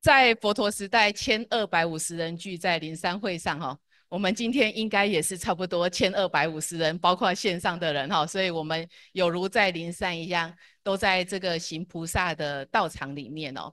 在佛陀时代，千二百五十人聚在灵山会上，哈，我们今天应该也是差不多千二百五十人，包括线上的人，哈，所以我们有如在灵山一样，都在这个行菩萨的道场里面哦。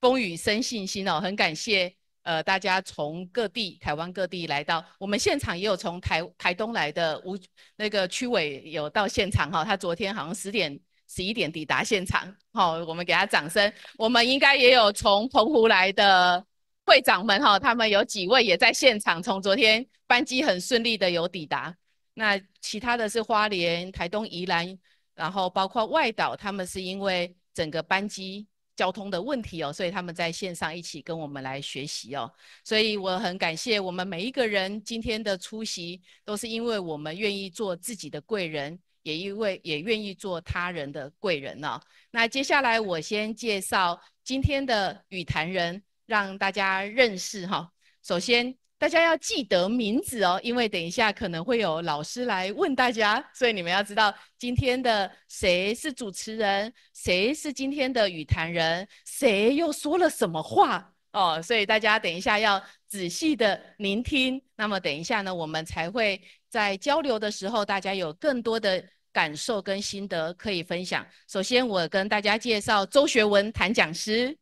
风雨生信心哦，很感谢，呃，大家从各地台湾各地来到我们现场，也有从台台东来的吴那个区委有到现场哈，他昨天好像十点。十一点抵达现场，好，我们给他掌声。我们应该也有从澎湖来的会长们，哈，他们有几位也在现场，从昨天班机很顺利的有抵达。那其他的是花莲、台东、宜兰，然后包括外岛，他们是因为整个班机交通的问题哦，所以他们在线上一起跟我们来学习哦。所以我很感谢我们每一个人今天的出席，都是因为我们愿意做自己的贵人。也因为也愿意做他人的贵人呢。那接下来我先介绍今天的语坛人，让大家认识哈。首先大家要记得名字哦，因为等一下可能会有老师来问大家，所以你们要知道今天的谁是主持人，谁是今天的语坛人，谁又说了什么话哦。所以大家等一下要仔细的聆听。那么等一下呢，我们才会在交流的时候，大家有更多的。感受跟心得可以分享。首先，我跟大家介绍周学文谈讲师，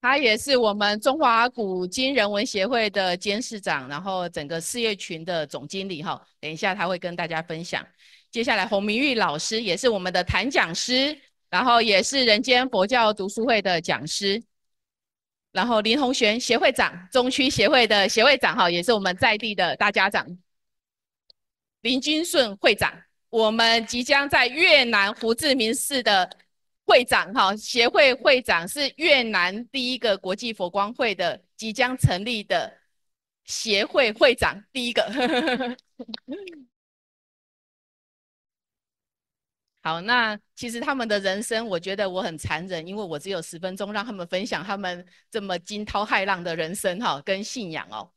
他也是我们中华古今人文协会的监事长，然后整个事业群的总经理哈。等一下他会跟大家分享。接下来，洪明玉老师也是我们的谈讲师，然后也是人间佛教读书会的讲师。然后林宏玄协会会长，中区协会的协会会长哈，也是我们在地的大家长。林君顺会长，我们即将在越南胡志明市的会长哈，协会会长是越南第一个国际佛光会的即将成立的协会会长第一个。好，那其实他们的人生，我觉得我很残忍，因为我只有十分钟让他们分享他们这么惊涛骇浪的人生哈，跟信仰哦。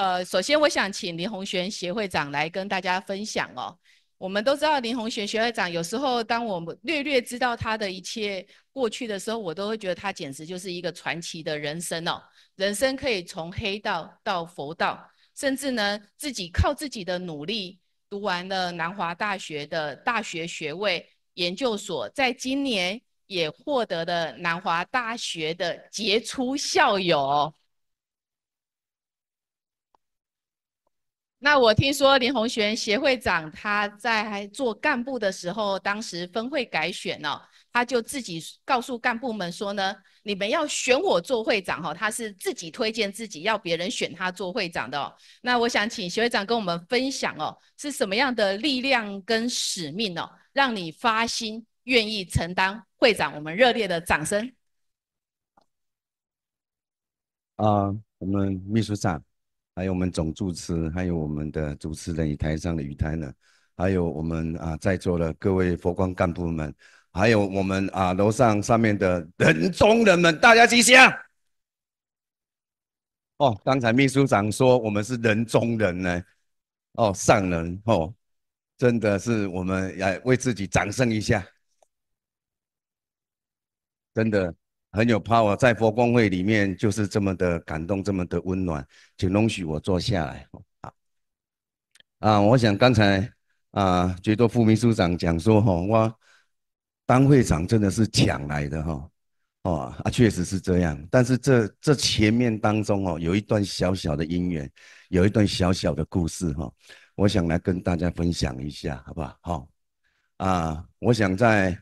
呃，首先我想请林宏玄协会会长来跟大家分享哦。我们都知道林宏玄协会会长，有时候当我们略略知道他的一切过去的时候，我都会觉得他简直就是一个传奇的人生哦。人生可以从黑道到佛道，甚至呢自己靠自己的努力读完了南华大学的大学学位研究所，在今年也获得了南华大学的杰出校友。那我听说林宏玄协会长他在做干部的时候，当时分会改选哦，他就自己告诉干部们说呢，你们要选我做会长哈，他是自己推荐自己，要别人选他做会长的。哦。那我想请协会长跟我们分享哦，是什么样的力量跟使命哦，让你发心愿意承担会长？我们热烈的掌声。啊，我们秘书长。还有我们总主持，还有我们的主持人与台上的于台呢，还有我们啊在座的各位佛光干部们，还有我们啊楼上上面的人中人们，大家吉祥！哦，刚才秘书长说我们是人中人呢，哦上人哦，真的是我们来为自己掌声一下，真的。很有 power，在佛光会里面就是这么的感动，这么的温暖。请容许我坐下来。啊，啊，我想刚才啊，觉多副秘书长讲说，哈，我当会长真的是抢来的，哈，哦，啊，确实是这样。但是这这前面当中哦，有一段小小的因缘，有一段小小的故事，哈，我想来跟大家分享一下，好不好？好，啊，我想在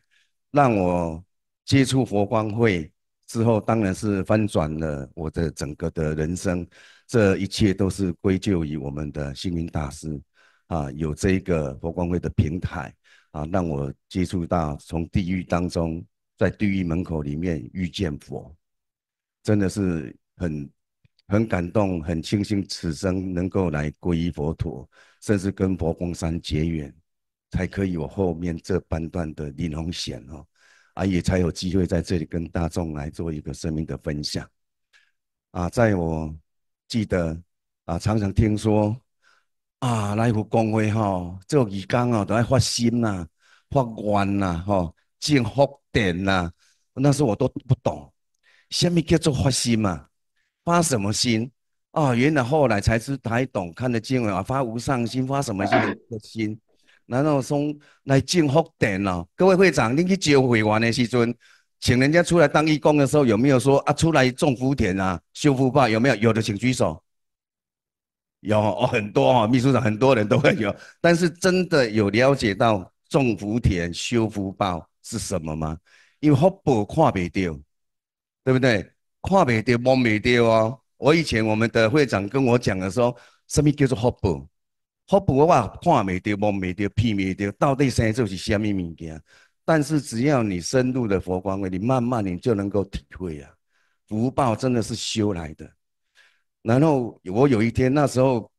让我接触佛光会。之后当然是翻转了我的整个的人生，这一切都是归咎于我们的星云大师，啊，有这一个佛光会的平台，啊，让我接触到从地狱当中，在地狱门口里面遇见佛，真的是很很感动，很庆幸此生能够来皈依佛陀，甚至跟佛光山结缘，才可以有后面这半段的林终险哦。啊，也才有机会在这里跟大众来做一个生命的分享。啊，在我记得啊，常常听说啊，来佛光会吼做义工哦，都要发心呐、发愿呐、吼建佛点呐。那时候我都不懂，什么叫做发心啊？发什么心？哦，原来后来才知才懂看得见啊，发无上心，发什么心的 心？然后从来进福田了，各位会长，您去接会完的时阵，请人家出来当义工的时候，有没有说啊，出来种福田啊，修福报有没有？有的请举手。有哦，很多哦，秘书长很多人都会有，但是真的有了解到种福田、修福报是什么吗？因为福报看不到，对不对？看不到，摸不到哦。我以前我们的会长跟我讲的时候，什么叫做福报？佛不的看未到，摸未到，闻未到，到底生出是虾米物件？但是只要你深入的佛光里，你慢慢你就能够体会啊，福报真的是修来的。然后我有一天那时候，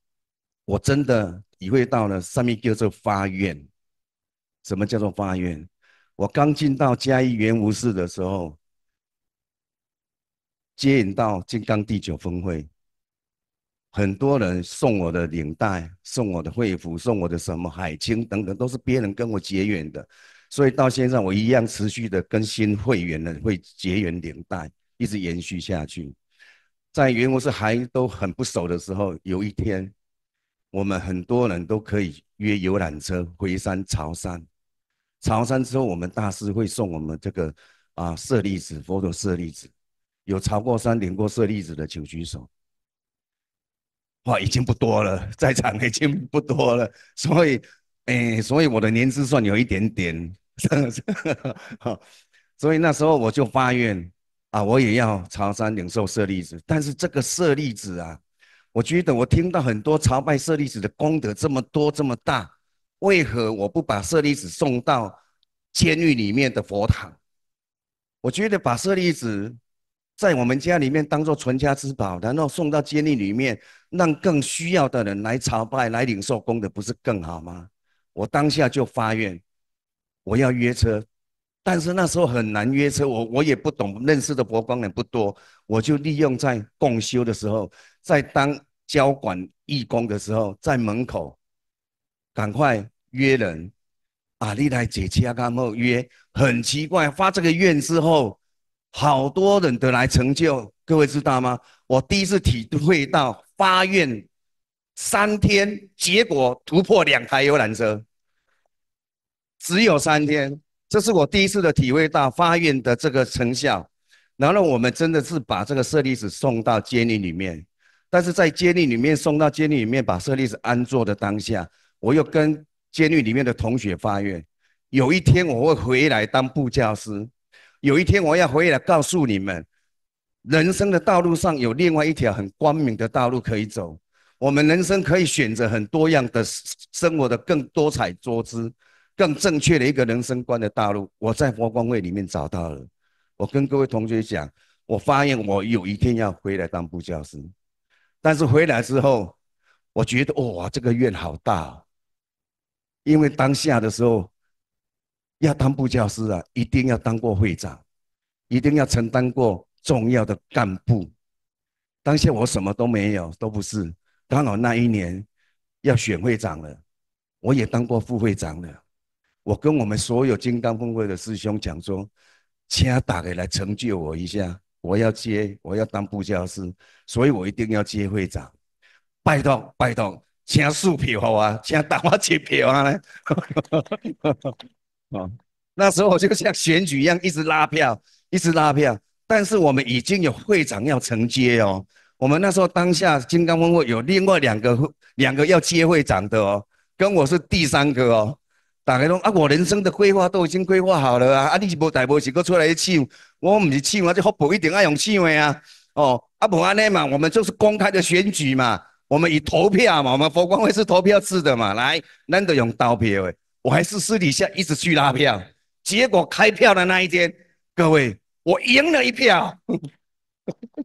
我真的体会到了，上面叫做发愿。什么叫做发愿？我刚进到嘉义圆无寺的时候，接引到金刚第九峰会。很多人送我的领带，送我的会服，送我的什么海清等等，都是别人跟我结缘的。所以到现在，我一样持续的跟新会员呢会结缘领带，一直延续下去。在原我是还都很不熟的时候，有一天，我们很多人都可以约游览车回山潮山。潮山之后，我们大师会送我们这个啊舍利子，佛祖舍利子。有潮过山领过舍利子的，请举手。哇，已经不多了，在场已经不多了，所以，哎，所以我的年资算有一点点，所以那时候我就发愿啊，我也要朝山领受舍利子。但是这个舍利子啊，我觉得我听到很多朝拜舍利子的功德这么多这么大，为何我不把舍利子送到监狱里面的佛堂？我觉得把舍利子。在我们家里面当做传家之宝，然后送到监狱里面，让更需要的人来朝拜、来领受功德，不是更好吗？我当下就发愿，我要约车，但是那时候很难约车，我我也不懂，认识的佛光人不多，我就利用在共修的时候，在当交管义工的时候，在门口赶快约人，阿力来姐、阿甘、阿茂约。很奇怪，发这个愿之后。好多人得来成就，各位知道吗？我第一次体会到发愿三天，结果突破两台游览车，只有三天，这是我第一次的体会到发愿的这个成效。然后我们真的是把这个舍利子送到监狱里面，但是在监狱里面送到监狱里面，把舍利子安坐的当下，我又跟监狱里面的同学发愿，有一天我会回来当布教师。有一天我要回来告诉你们，人生的道路上有另外一条很光明的道路可以走。我们人生可以选择很多样的生活的更多彩多姿、更正确的一个人生观的道路。我在佛光会里面找到了。我跟各位同学讲，我发现我有一天要回来当布教师，但是回来之后，我觉得哇，这个愿好大，因为当下的时候。要当部教师啊，一定要当过会长，一定要承担过重要的干部。当下我什么都没有，都不是。刚好那一年要选会长了，我也当过副会长了。我跟我们所有金刚峰会的师兄讲说，请打家来成就我一下，我要接，我要当部教师，所以我一定要接会长。拜托，拜托，请数票啊，请打我一票啊！哦，那时候我就像选举一样，一直拉票，一直拉票。但是我们已经有会长要承接哦。我们那时候当下金刚峰会有另外两个两个要接会长的哦，跟我是第三个哦。打开通啊，我人生的规划都已经规划好了啊，啊，你是无大无时搁出来一起，我唔是起我就好，部一定爱用气。的啊。哦，啊，无安尼嘛，我们就是公开的选举嘛，我们以投票嘛，我们佛光会是投票制的嘛，来，难得用刀票的。我还是私底下一直去拉票，结果开票的那一天，各位，我赢了一票，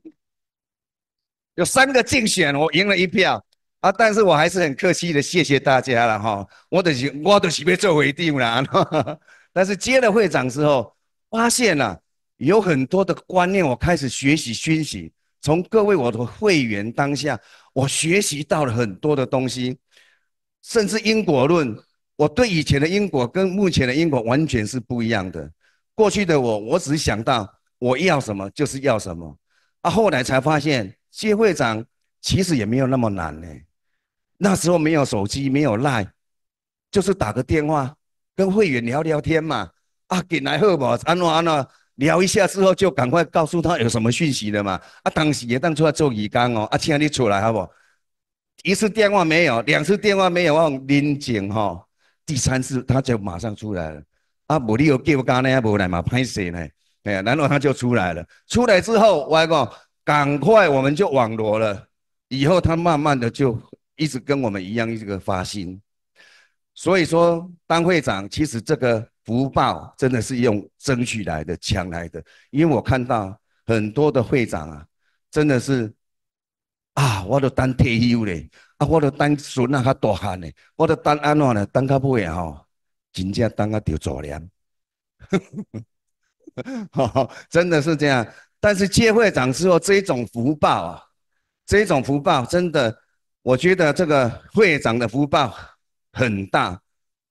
有三个竞选我赢了一票啊！但是我还是很客气的，谢谢大家了哈！我都是我都是被做回定了。但是接了会长之后，发现了有很多的观念，我开始学习学习。从各位我的会员当下，我学习到了很多的东西，甚至因果论。我对以前的因果跟目前的因果完全是不一样的。过去的我，我只想到我要什么就是要什么。啊，后来才发现，谢会长其实也没有那么难呢。那时候没有手机，没有赖，就是打个电话跟会员聊聊天嘛。啊，给来贺不，安那安那聊一下之后，就赶快告诉他有什么讯息的嘛。啊，当时也当初在做鱼缸哦，啊，请你出来好不？好？一次电话没有，两次电话没有，我拎紧哈。第三次他就马上出来了，啊，无你又叫我干呢，无来嘛拍摄呢，哎呀，然后他就出来了。出来之后，我讲赶快，我们就网罗了。以后他慢慢的就一直跟我们一样，一个发心。所以说，当会长，其实这个福报真的是用争取来的、抢来的。因为我看到很多的会长啊，真的是，啊，我都当退休嘞。啊！我著等孙啊，较大汉呢，我著等安怎呢？等到尾啊，吼！真正等啊，到早年，哈哈，真的是这样。但是接会长之后，这一种福报啊，这种福报真的，我觉得这个会长的福报很大。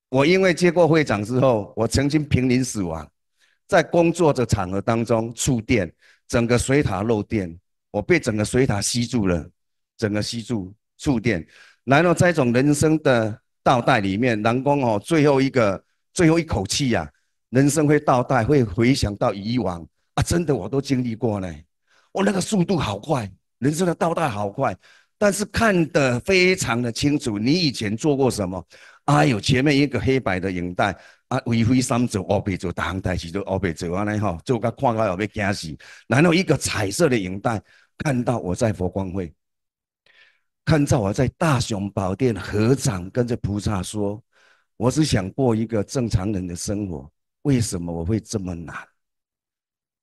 我因为接过会长之后，我曾经濒临死亡，在工作的场合当中触电，整个水塔漏电，我被整个水塔吸住了，整个吸住。触电，然到这种人生的倒带里面，南光哦，最后一个最后一口气呀，人生会倒带，会回想到以往啊，真的我都经历过呢，我那个速度好快，人生的倒带好快，但是看得非常的清楚，你以前做过什么？哎呦，前面一个黑白的影带，啊，为非三走，二北走，大行台起走，二北走，安尼哈，就刚跨到要被惊死，然后一个彩色的影带，看到我在佛光会。看到我在大雄宝殿合掌，跟着菩萨说：“我是想过一个正常人的生活，为什么我会这么难？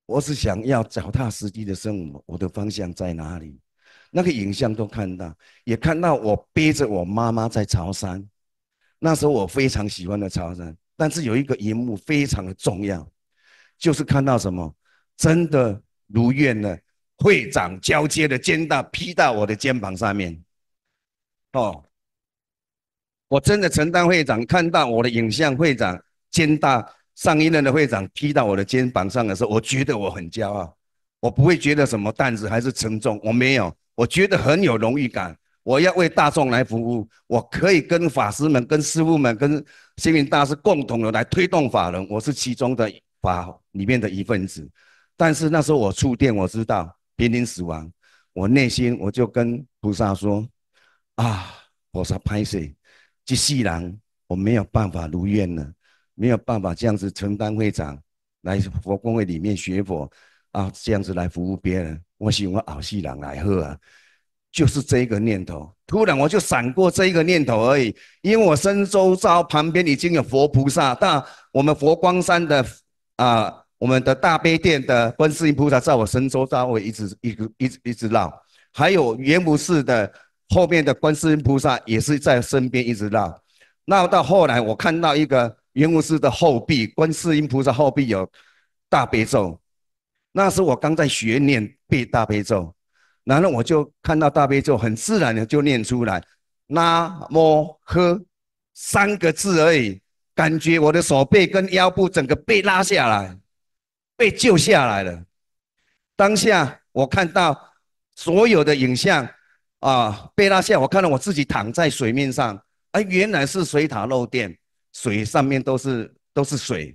我是想要脚踏实地的生活，我的方向在哪里？”那个影像都看到，也看到我背着我妈妈在潮汕。那时候我非常喜欢的潮汕，但是有一个银幕非常的重要，就是看到什么，真的如愿了，会长交接的肩带披到我的肩膀上面。哦，我真的承担会长，看到我的影像，会长肩大上一任的会长披到我的肩膀上的时候，我觉得我很骄傲，我不会觉得什么担子还是沉重，我没有，我觉得很有荣誉感。我要为大众来服务，我可以跟法师们、跟师傅们、跟星云大师共同的来推动法人，我是其中的法里面的一份子。但是那时候我触电，我知道濒临死亡，我内心我就跟菩萨说。啊！菩萨拍水，即世人，我没有办法如愿了，没有办法这样子承担会长来佛公会里面学佛啊，这样子来服务别人。我喜欢熬世人来喝啊，就是这个念头，突然我就闪过这一个念头而已。因为我身周遭旁边已经有佛菩萨，但我们佛光山的啊，我们的大悲殿的观世音菩萨在我身周遭会一直一直一直一直绕，还有元无寺的。后面的观世音菩萨也是在身边一直绕，那到后来，我看到一个圆悟师的后壁，观世音菩萨后壁有大悲咒，那时我刚在学念背大悲咒，然后我就看到大悲咒，很自然的就念出来，那摩诃三个字而已，感觉我的手背跟腰部整个被拉下来，被救下来了。当下我看到所有的影像。啊！被拉下，我看到我自己躺在水面上，哎，原来是水塔漏电，水上面都是都是水，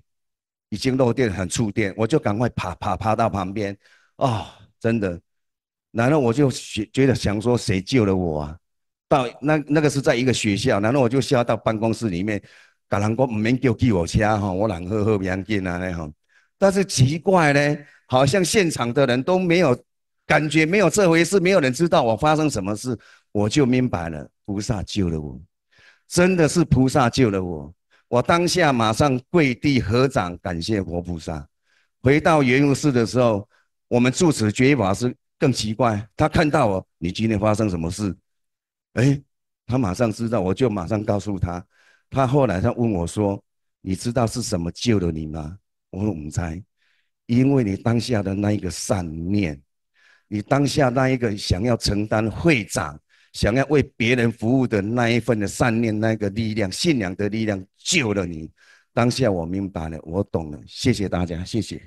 已经漏电，很触电，我就赶快爬爬爬到旁边，哦，真的，然后我就觉觉得想说谁救了我啊？到那那个是在一个学校，然后我就下到办公室里面，可能我唔明叫计我车哈，我两呵喝两件啊嘞哈，但是奇怪呢，好像现场的人都没有。感觉没有这回事，没有人知道我发生什么事，我就明白了，菩萨救了我，真的是菩萨救了我。我当下马上跪地合掌，感谢佛菩萨。回到圆融寺的时候，我们住持觉法师更奇怪，他看到我，你今天发生什么事？哎，他马上知道，我就马上告诉他。他后来他问我说：“你知道是什么救了你吗？”我说：“我们猜，因为你当下的那一个善念。”你当下那一个想要承担会长，想要为别人服务的那一份的善念，那个力量、信仰的力量救了你。当下我明白了，我懂了，谢谢大家，谢谢。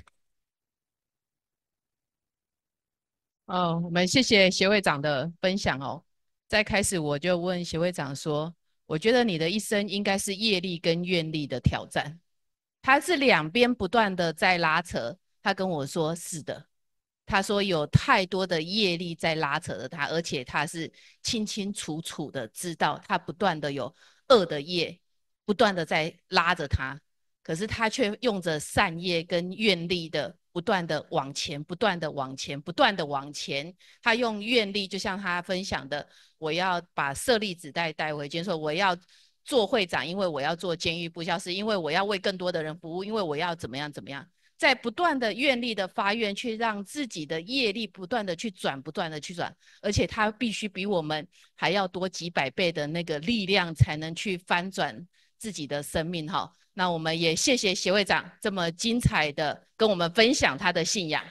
哦，我们谢谢协会长的分享哦。在开始我就问协会会长说：“我觉得你的一生应该是业力跟愿力的挑战，他是两边不断的在拉扯。”他跟我说：“是的。”他说有太多的业力在拉扯着他，而且他是清清楚楚的知道，他不断的有恶的业不断的在拉着他，可是他却用着善业跟愿力的不断的往前，不断的往前，不断的往前。他用愿力，就像他分享的，我要把舍利子带带回监所，说我要做会长，因为我要做监狱部消失，因为我要为更多的人服务，因为我要怎么样怎么样。在不断的愿力的发愿，去让自己的业力不断的去转，不断的去转，而且他必须比我们还要多几百倍的那个力量，才能去翻转自己的生命。哈，那我们也谢谢协会长这么精彩的跟我们分享他的信仰。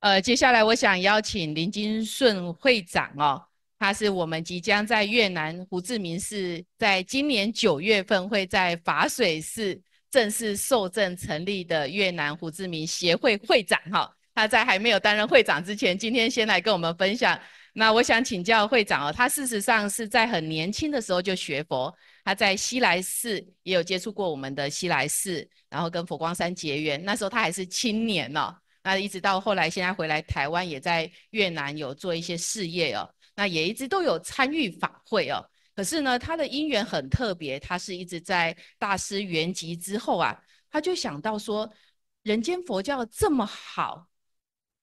呃，接下来我想邀请林金顺会长哦。他是我们即将在越南胡志明市，在今年九月份会在法水市正式受证成立的越南胡志明协会会长。哈，他在还没有担任会长之前，今天先来跟我们分享。那我想请教会长哦，他事实上是在很年轻的时候就学佛，他在西来寺也有接触过我们的西来寺，然后跟佛光山结缘，那时候他还是青年呢。那一直到后来，现在回来台湾，也在越南有做一些事业哦。那也一直都有参与法会哦。可是呢，他的因缘很特别，他是一直在大师圆寂之后啊，他就想到说，人间佛教这么好，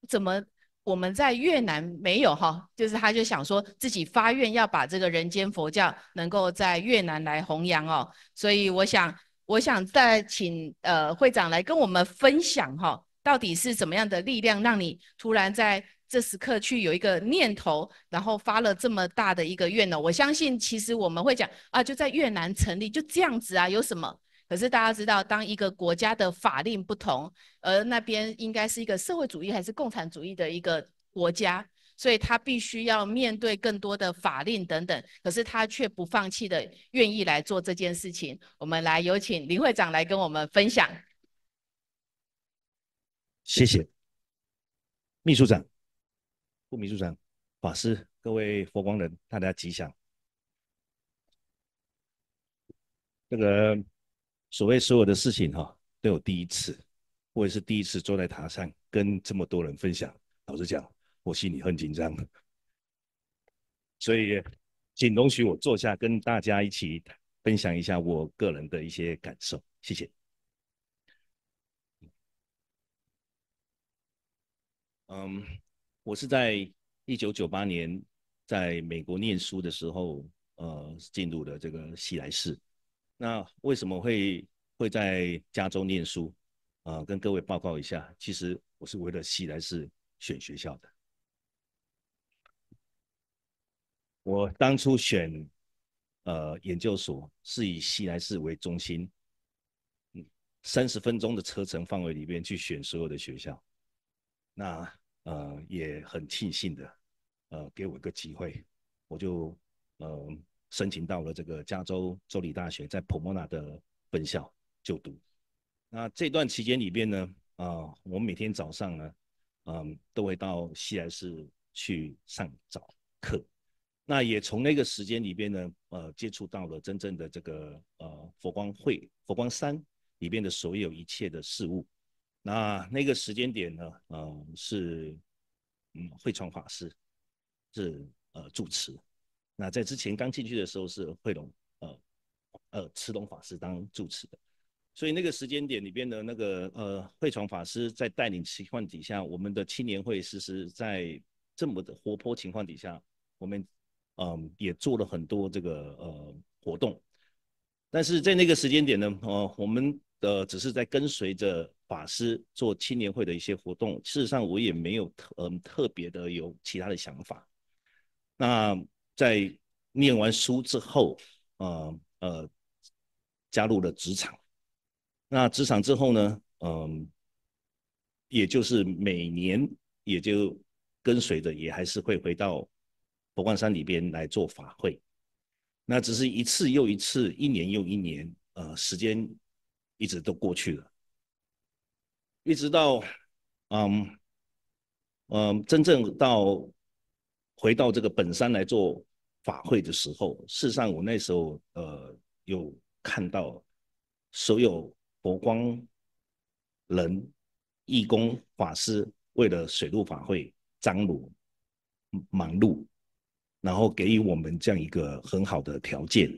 怎么我们在越南没有哈？就是他就想说自己发愿要把这个人间佛教能够在越南来弘扬哦。所以我想，我想再请呃会长来跟我们分享哈，到底是怎么样的力量让你突然在。这时刻去有一个念头，然后发了这么大的一个愿呢？我相信，其实我们会讲啊，就在越南成立，就这样子啊，有什么？可是大家知道，当一个国家的法令不同，而那边应该是一个社会主义还是共产主义的一个国家，所以他必须要面对更多的法令等等。可是他却不放弃的，愿意来做这件事情。我们来有请林会长来跟我们分享。谢谢，秘书长。副秘书长、法师、各位佛光人，大家吉祥。这个所谓所有的事情哈，都有第一次，我也是第一次坐在塔上跟这么多人分享。老实讲，我心里很紧张，所以请容许我坐下，跟大家一起分享一下我个人的一些感受。谢谢。嗯。我是在一九九八年在美国念书的时候，呃，进入了这个西来寺。那为什么会会在加州念书？啊，跟各位报告一下，其实我是为了西来寺选学校的。我当初选呃研究所是以西来寺为中心，三十分钟的车程范围里面去选所有的学校。那呃，也很庆幸的，呃，给我一个机会，我就呃申请到了这个加州州立大学在普莫纳的分校就读。那这段期间里边呢，啊，我每天早上呢，嗯，都会到西来寺去上早课。那也从那个时间里边呢，呃，接触到了真正的这个呃佛光会佛光山里边的所有一切的事物。那那个时间点呢？呃，是嗯慧传法师是呃主持。那在之前刚进去的时候是慧龙呃呃慈龙法师当主持的。所以那个时间点里边的那个呃慧传法师在带领情况底下，我们的青年会实实在在这么的活泼情况底下，我们嗯也做了很多这个呃活动。但是在那个时间点呢，呃我们的只是在跟随着。法师做青年会的一些活动，事实上我也没有特嗯特别的有其他的想法。那在念完书之后，嗯呃，加入了职场。那职场之后呢，嗯，也就是每年也就跟随着，也还是会回到佛光山里边来做法会。那只是一次又一次，一年又一年，呃，时间一直都过去了。一直到，嗯嗯，真正到回到这个本山来做法会的时候，事实上我那时候呃有看到所有佛光人义工法师为了水陆法会张罗忙碌，然后给予我们这样一个很好的条件、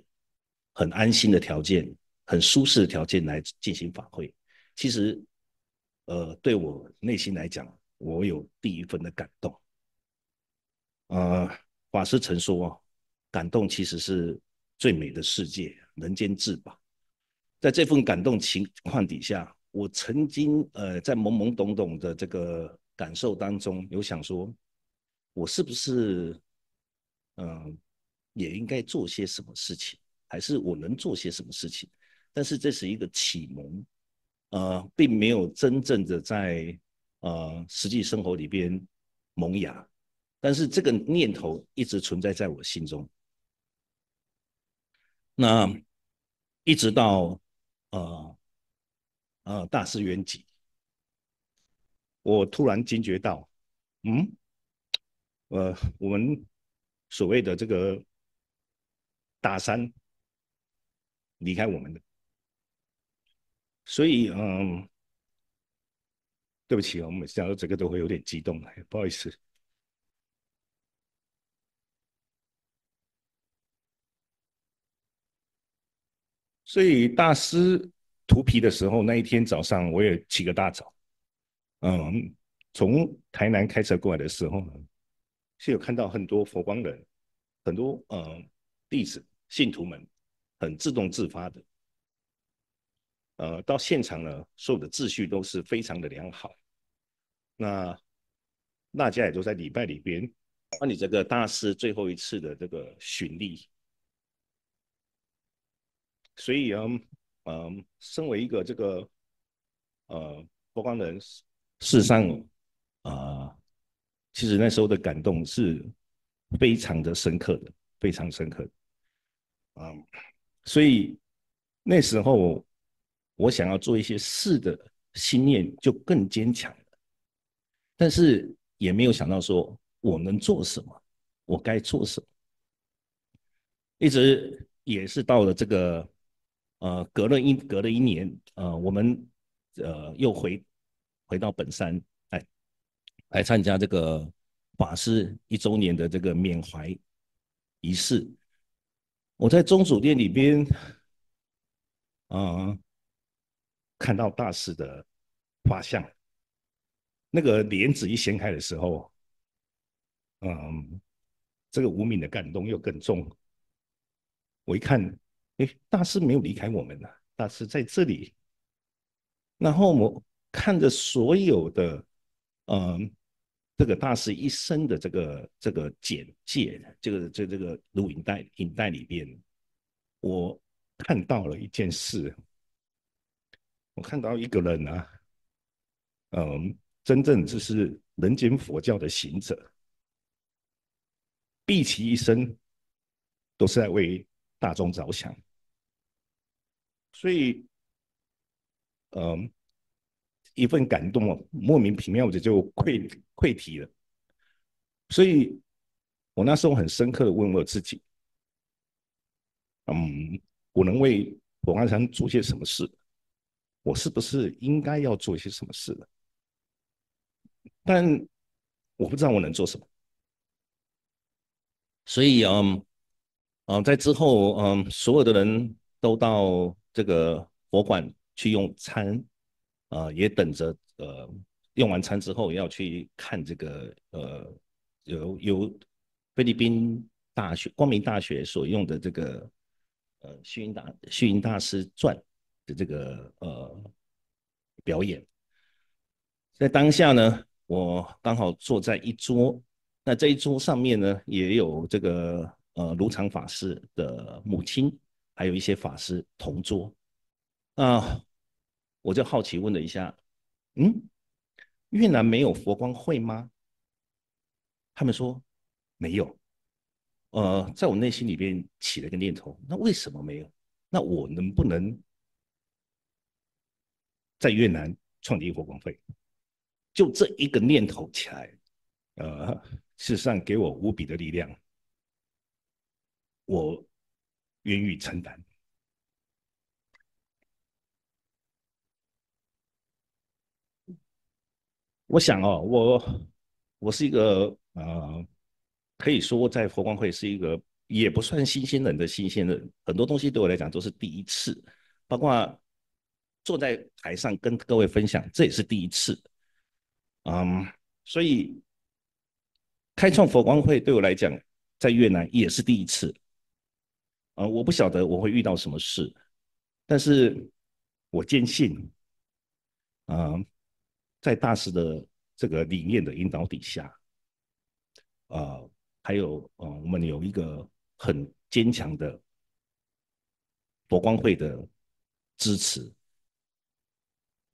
很安心的条件、很舒适的条件来进行法会，其实。呃，对我内心来讲，我有第一份的感动。呃，法师曾说感动其实是最美的世界，人间至宝。在这份感动情况底下，我曾经呃，在懵懵懂懂的这个感受当中，有想说，我是不是嗯，也应该做些什么事情，还是我能做些什么事情？但是这是一个启蒙。呃，并没有真正的在呃实际生活里边萌芽，但是这个念头一直存在在我心中。那一直到呃呃大师圆寂，我突然惊觉到，嗯，呃，我们所谓的这个大山离开我们的。所以，嗯，对不起，我们想讲到这个都会有点激动不好意思。所以大师涂皮的时候，那一天早上我也起个大早，嗯，从台南开车过来的时候，是有看到很多佛光人，很多嗯弟子信徒们很自动自发的。呃，到现场呢，所有的秩序都是非常的良好，那大家也都在礼拜里边那你这个大师最后一次的这个巡礼，所以啊，嗯，身为一个这个呃播光人，事实上啊，其实那时候的感动是非常的深刻的，非常深刻，的，嗯，所以那时候。我想要做一些事的心念就更坚强了，但是也没有想到说我能做什么，我该做什么。一直也是到了这个，呃，隔了一隔了一年，呃，我们呃又回回到本山，哎，来参加这个法师一周年的这个缅怀仪式。我在宗主殿里边，啊。看到大师的画像，那个帘子一掀开的时候，嗯，这个无名的感动又更重。我一看，哎，大师没有离开我们呢，大师在这里。然后我看着所有的，嗯，这个大师一生的这个这个简介，这个这这个录影带影带里边，我看到了一件事。我看到一个人啊，嗯，真正就是人间佛教的行者，毕其一生都是在为大众着想，所以，嗯，一份感动啊，莫名其妙的就溃溃堤了。所以，我那时候很深刻的问我自己，嗯，我能为普安山做些什么事？我是不是应该要做一些什么事呢？但我不知道我能做什么。所以嗯，啊，在之后，嗯，所有的人都到这个博物馆去用餐，啊，也等着呃，用完餐之后要去看这个呃，由由菲律宾大学光明大学所用的这个呃虚云大虚云大师传。这个呃表演，在当下呢，我刚好坐在一桌，那这一桌上面呢，也有这个呃卢长法师的母亲，还有一些法师同桌啊，我就好奇问了一下，嗯，越南没有佛光会吗？他们说没有，呃，在我内心里边起了一个念头，那为什么没有？那我能不能？在越南创立佛光会，就这一个念头起来，呃，事实上给我无比的力量，我愿意承担。我想哦，我我是一个呃，可以说在佛光会是一个也不算新鲜人的新鲜人，很多东西对我来讲都是第一次，包括。坐在台上跟各位分享，这也是第一次。嗯，所以开创佛光会对我来讲，在越南也是第一次。啊，我不晓得我会遇到什么事，但是我坚信，啊，在大师的这个理念的引导底下，啊，还有嗯，我们有一个很坚强的佛光会的支持。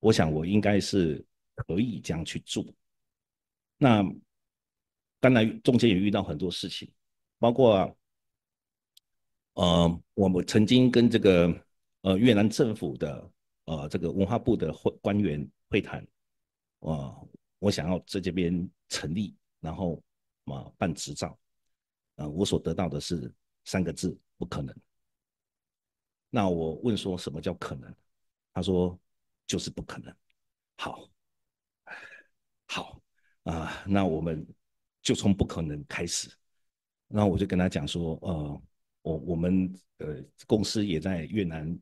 我想，我应该是可以这样去做。那当然，中间也遇到很多事情，包括呃，我们曾经跟这个呃越南政府的呃这个文化部的会官员会谈，呃，我想要在这边成立，然后嘛办执照，啊，我所得到的是三个字：不可能。那我问说，什么叫可能？他说。就是不可能，好，好啊，那我们就从不可能开始。那我就跟他讲说，呃，我我们呃公司也在越南，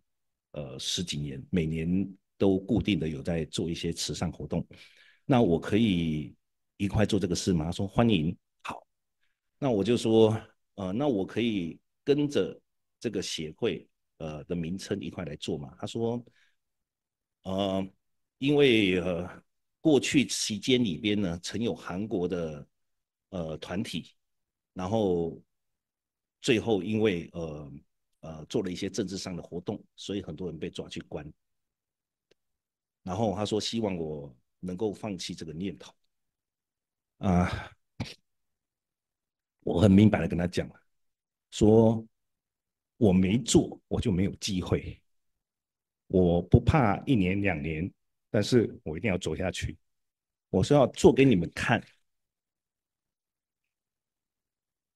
呃十几年，每年都固定的有在做一些慈善活动。那我可以一块做这个事吗？他说欢迎，好。那我就说，呃，那我可以跟着这个协会呃的名称一块来做嘛？他说。呃，因为呃，过去期间里边呢，曾有韩国的呃团体，然后最后因为呃呃做了一些政治上的活动，所以很多人被抓去关。然后他说希望我能够放弃这个念头，啊，我很明白的跟他讲了，说我没做，我就没有机会。我不怕一年两年，但是我一定要走下去。我是要做给你们看，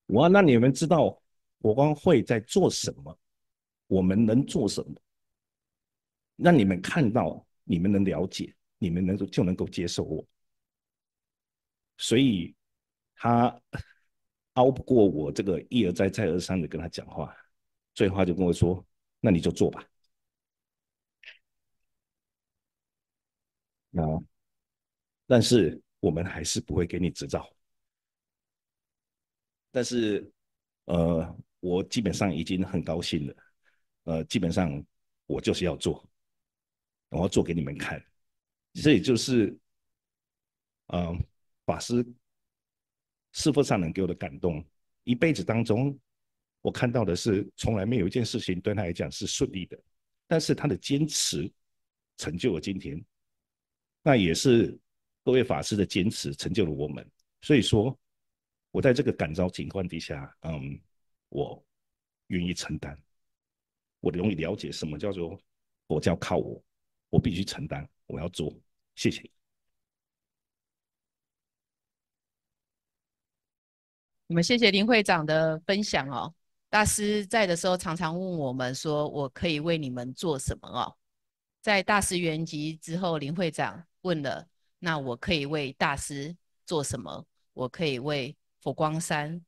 我要让你们知道我光会在做什么，我们能做什么，让你们看到，你们能了解，你们能就能够接受我。所以他 熬不过我这个一而再再而三的跟他讲话，最后他就跟我说：“那你就做吧。”啊，但是我们还是不会给你执照。但是，呃，我基本上已经很高兴了。呃，基本上我就是要做，我要做给你们看。这也就是，呃，法师、师傅上能给我的感动。一辈子当中，我看到的是从来没有一件事情对他来讲是顺利的，但是他的坚持成就了今天。那也是各位法师的坚持成就了我们，所以说，我在这个感召情况底下，嗯，我愿意承担，我容易了解什么叫做佛教靠我，我必须承担，我要做，谢谢。你们谢谢林会长的分享哦，大师在的时候常常问我们说，我可以为你们做什么哦。在大师圆寂之后，林会长问了：“那我可以为大师做什么？我可以为佛光山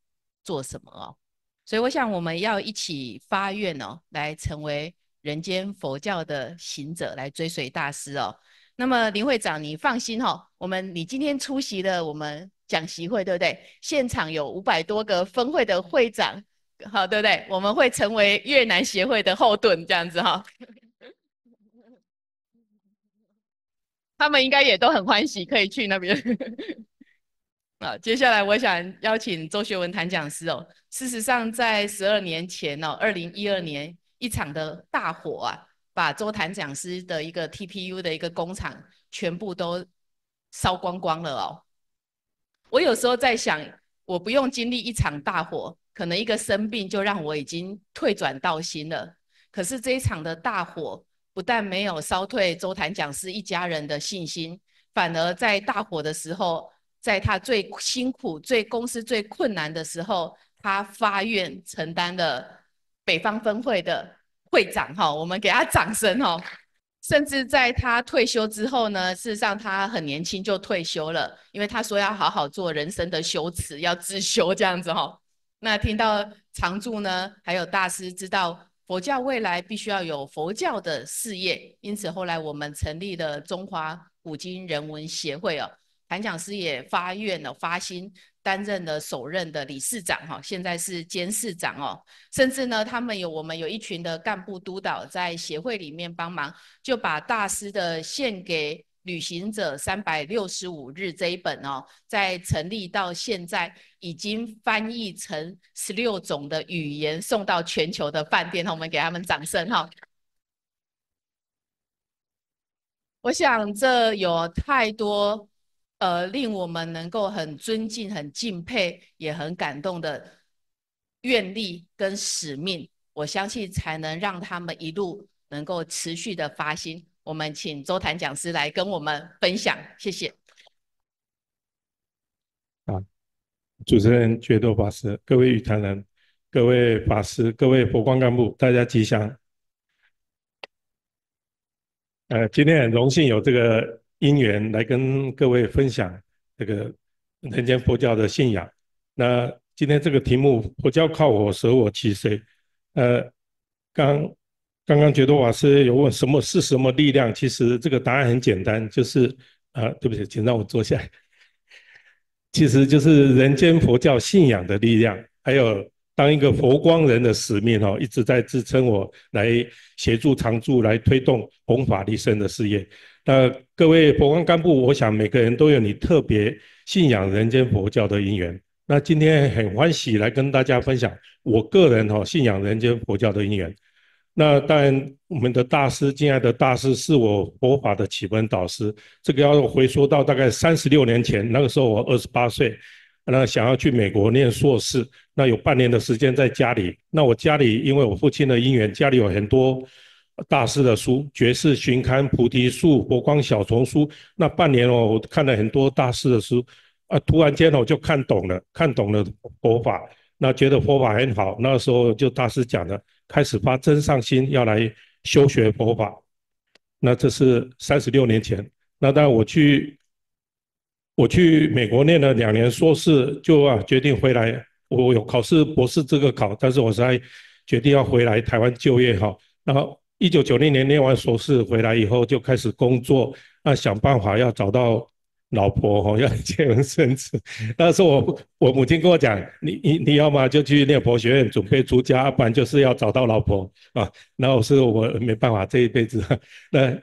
做什么哦？”所以我想，我们要一起发愿哦，来成为人间佛教的行者，来追随大师哦。那么林会长，你放心哈，我们你今天出席了我们讲习会，对不对？现场有五百多个分会的会长，好对不对？我们会成为越南协会的后盾，这样子哈。他们应该也都很欢喜，可以去那边。啊，接下来我想邀请周学文谈讲师哦。事实上，在十二年前哦，二零一二年一场的大火啊，把周谈讲师的一个 TPU 的一个工厂全部都烧光光了哦。我有时候在想，我不用经历一场大火，可能一个生病就让我已经退转到心了。可是这一场的大火。不但没有烧退周谈讲师一家人的信心，反而在大火的时候，在他最辛苦、最公司最困难的时候，他发愿承担了北方分会的会长。哈，我们给他掌声哦。甚至在他退休之后呢，事实上他很年轻就退休了，因为他说要好好做人生的修辞，要自修这样子。哈，那听到常住呢，还有大师知道。佛教未来必须要有佛教的事业，因此后来我们成立了中华古今人文协会哦，谭讲师也发愿了发心担任了首任的理事长哈，现在是监事长哦，甚至呢他们有我们有一群的干部督导在协会里面帮忙，就把大师的献给。《旅行者三百六十五日》这一本哦，在成立到现在，已经翻译成十六种的语言，送到全球的饭店。我们给他们掌声哈！我想这有太多呃，令我们能够很尊敬、很敬佩，也很感动的愿力跟使命。我相信才能让他们一路能够持续的发心。我们请周谭讲师来跟我们分享，谢谢。啊，主持人觉斗法师，各位雨坛人，各位法师，各位佛光干部，大家吉祥。呃，今天很荣幸有这个因缘来跟各位分享这个人间佛教的信仰。那今天这个题目“佛教靠我舍我其谁”，呃，刚。刚刚觉多瓦斯有问什么是什么力量？其实这个答案很简单，就是啊，对不起，请让我坐下。其实就是人间佛教信仰的力量，还有当一个佛光人的使命哦，一直在支撑我来协助常住来推动弘法利生的事业。那各位佛光干部，我想每个人都有你特别信仰人间佛教的因缘。那今天很欢喜来跟大家分享我个人哦信仰人间佛教的因缘。那当然，我们的大师，敬爱的大师，是我佛法的启蒙导师。这个要回溯到大概三十六年前，那个时候我二十八岁，那想要去美国念硕士，那有半年的时间在家里。那我家里因为我父亲的因缘，家里有很多大师的书，《觉世寻刊》《菩提树》《佛光小丛书》。那半年哦，看了很多大师的书，啊，突然间我就看懂了，看懂了佛法，那觉得佛法很好。那个时候就大师讲的。开始发真上心要来修学佛法，那这是三十六年前。那当然我去，我去美国念了两年硕士，就啊决定回来。我有考试博士这个考，但是我在决定要回来台湾就业哈。然后一九九零年念完硕士回来以后，就开始工作，那想办法要找到。老婆哦，要结婚生子，那时候我 我母亲跟我讲，你你你要么就去念佛学院准备出家，不然就是要找到老婆啊。那我是我没办法，这一辈子，那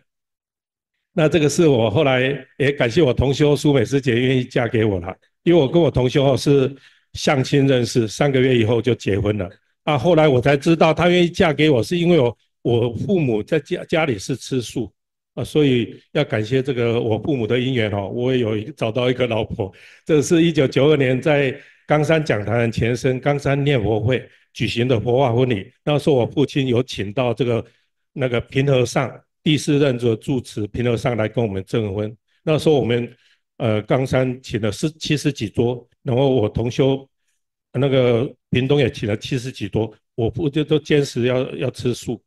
那这个是我后来也感谢我同修苏美师姐愿意嫁给我了，因为我跟我同修是相亲认识，三个月以后就结婚了啊。后来我才知道，她愿意嫁给我是因为我我父母在家家里是吃素。啊，所以要感谢这个我父母的姻缘哦，我也有找到一个老婆。这是一九九二年在冈山讲坛前身冈山念佛会举行的佛化婚礼。那时候我父亲有请到这个那个平和上第四任主住持平和上来跟我们证婚。那时候我们呃冈山请了十七十几桌，然后我同修那个屏东也请了七十几桌。我父就都坚持要要吃素。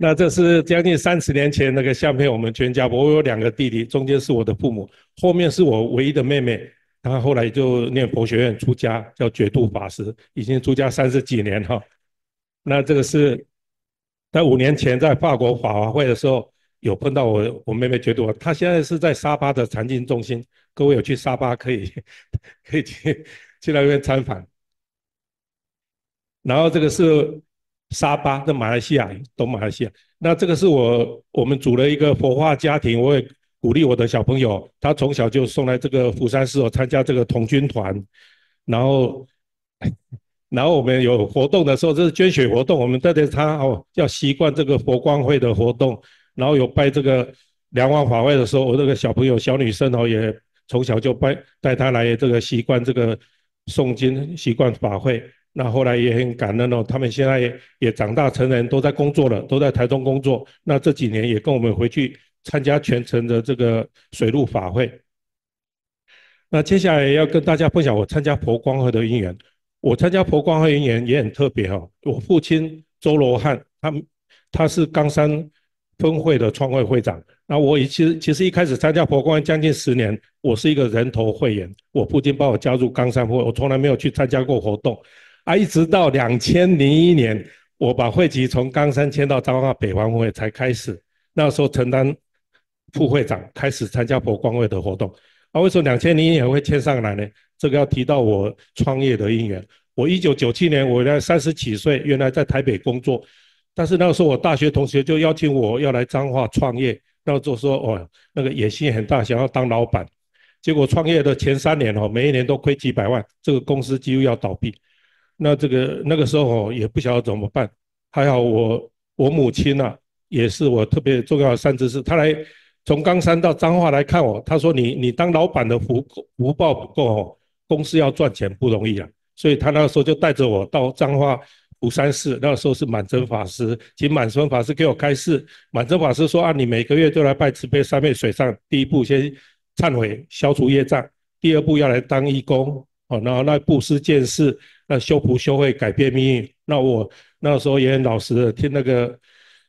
那这是将近三十年前那个相片，我们全家。我有两个弟弟，中间是我的父母，后面是我唯一的妹妹。她后来就念佛学院出家，叫觉度法师，已经出家三十几年哈。那这个是，在五年前在法国法华会的时候有碰到我，我妹妹觉度。她现在是在沙巴的禅净中心。各位有去沙巴可以 可以去去那边参访。然后这个是。沙巴在马来西亚，东马来西亚。那这个是我我们组了一个佛化家庭，我也鼓励我的小朋友，他从小就送来这个釜山市哦，参加这个童军团，然后然后我们有活动的时候，这是捐血活动，我们带着他哦，要习惯这个佛光会的活动。然后有拜这个梁王法会的时候，我这个小朋友小女生哦，也从小就拜带他来这个习惯这个诵经，习惯法会。那后来也很感恩哦，他们现在也长大成人，都在工作了，都在台中工作。那这几年也跟我们回去参加全程的这个水陆法会。那接下来要跟大家分享我参加佛光会的因缘。我参加佛光会因缘也很特别哦，我父亲周罗汉，他他是冈山分会的创会会长。那我其实其实一开始参加佛光会将近十年，我是一个人头会员，我父亲帮我加入冈山会，我从来没有去参加过活动。啊，一直到两千零一年，我把惠集从冈山迁到彰化北方分会才开始。那时候承担副会长，开始参加佛光会的活动。啊，为什么两千零一年会迁上来呢？这个要提到我创业的因缘。我一九九七年，我在三十几岁，原来在台北工作，但是那时候我大学同学就邀请我要来彰化创业。那时候说，哦，那个野心很大，想要当老板。结果创业的前三年哦，每一年都亏几百万，这个公司几乎要倒闭。那这个那个时候哦，也不晓得怎么办。还好我我母亲呐，也是我特别重要的三知识，她来从冈山到彰化来看我。她说：“你你当老板的福福报不够哦，公司要赚钱不容易啊。”所以她那个时候就带着我到彰化五山寺。那个时候是满真法师，请满真法师给我开示。满真法师说：“啊，你每个月都来拜慈悲三昧水上，第一步先忏悔，消除业障；第二步要来当义工。”哦，那那布施、见事、那修福、修慧、改变命运。那我那时候也很老实的听那个，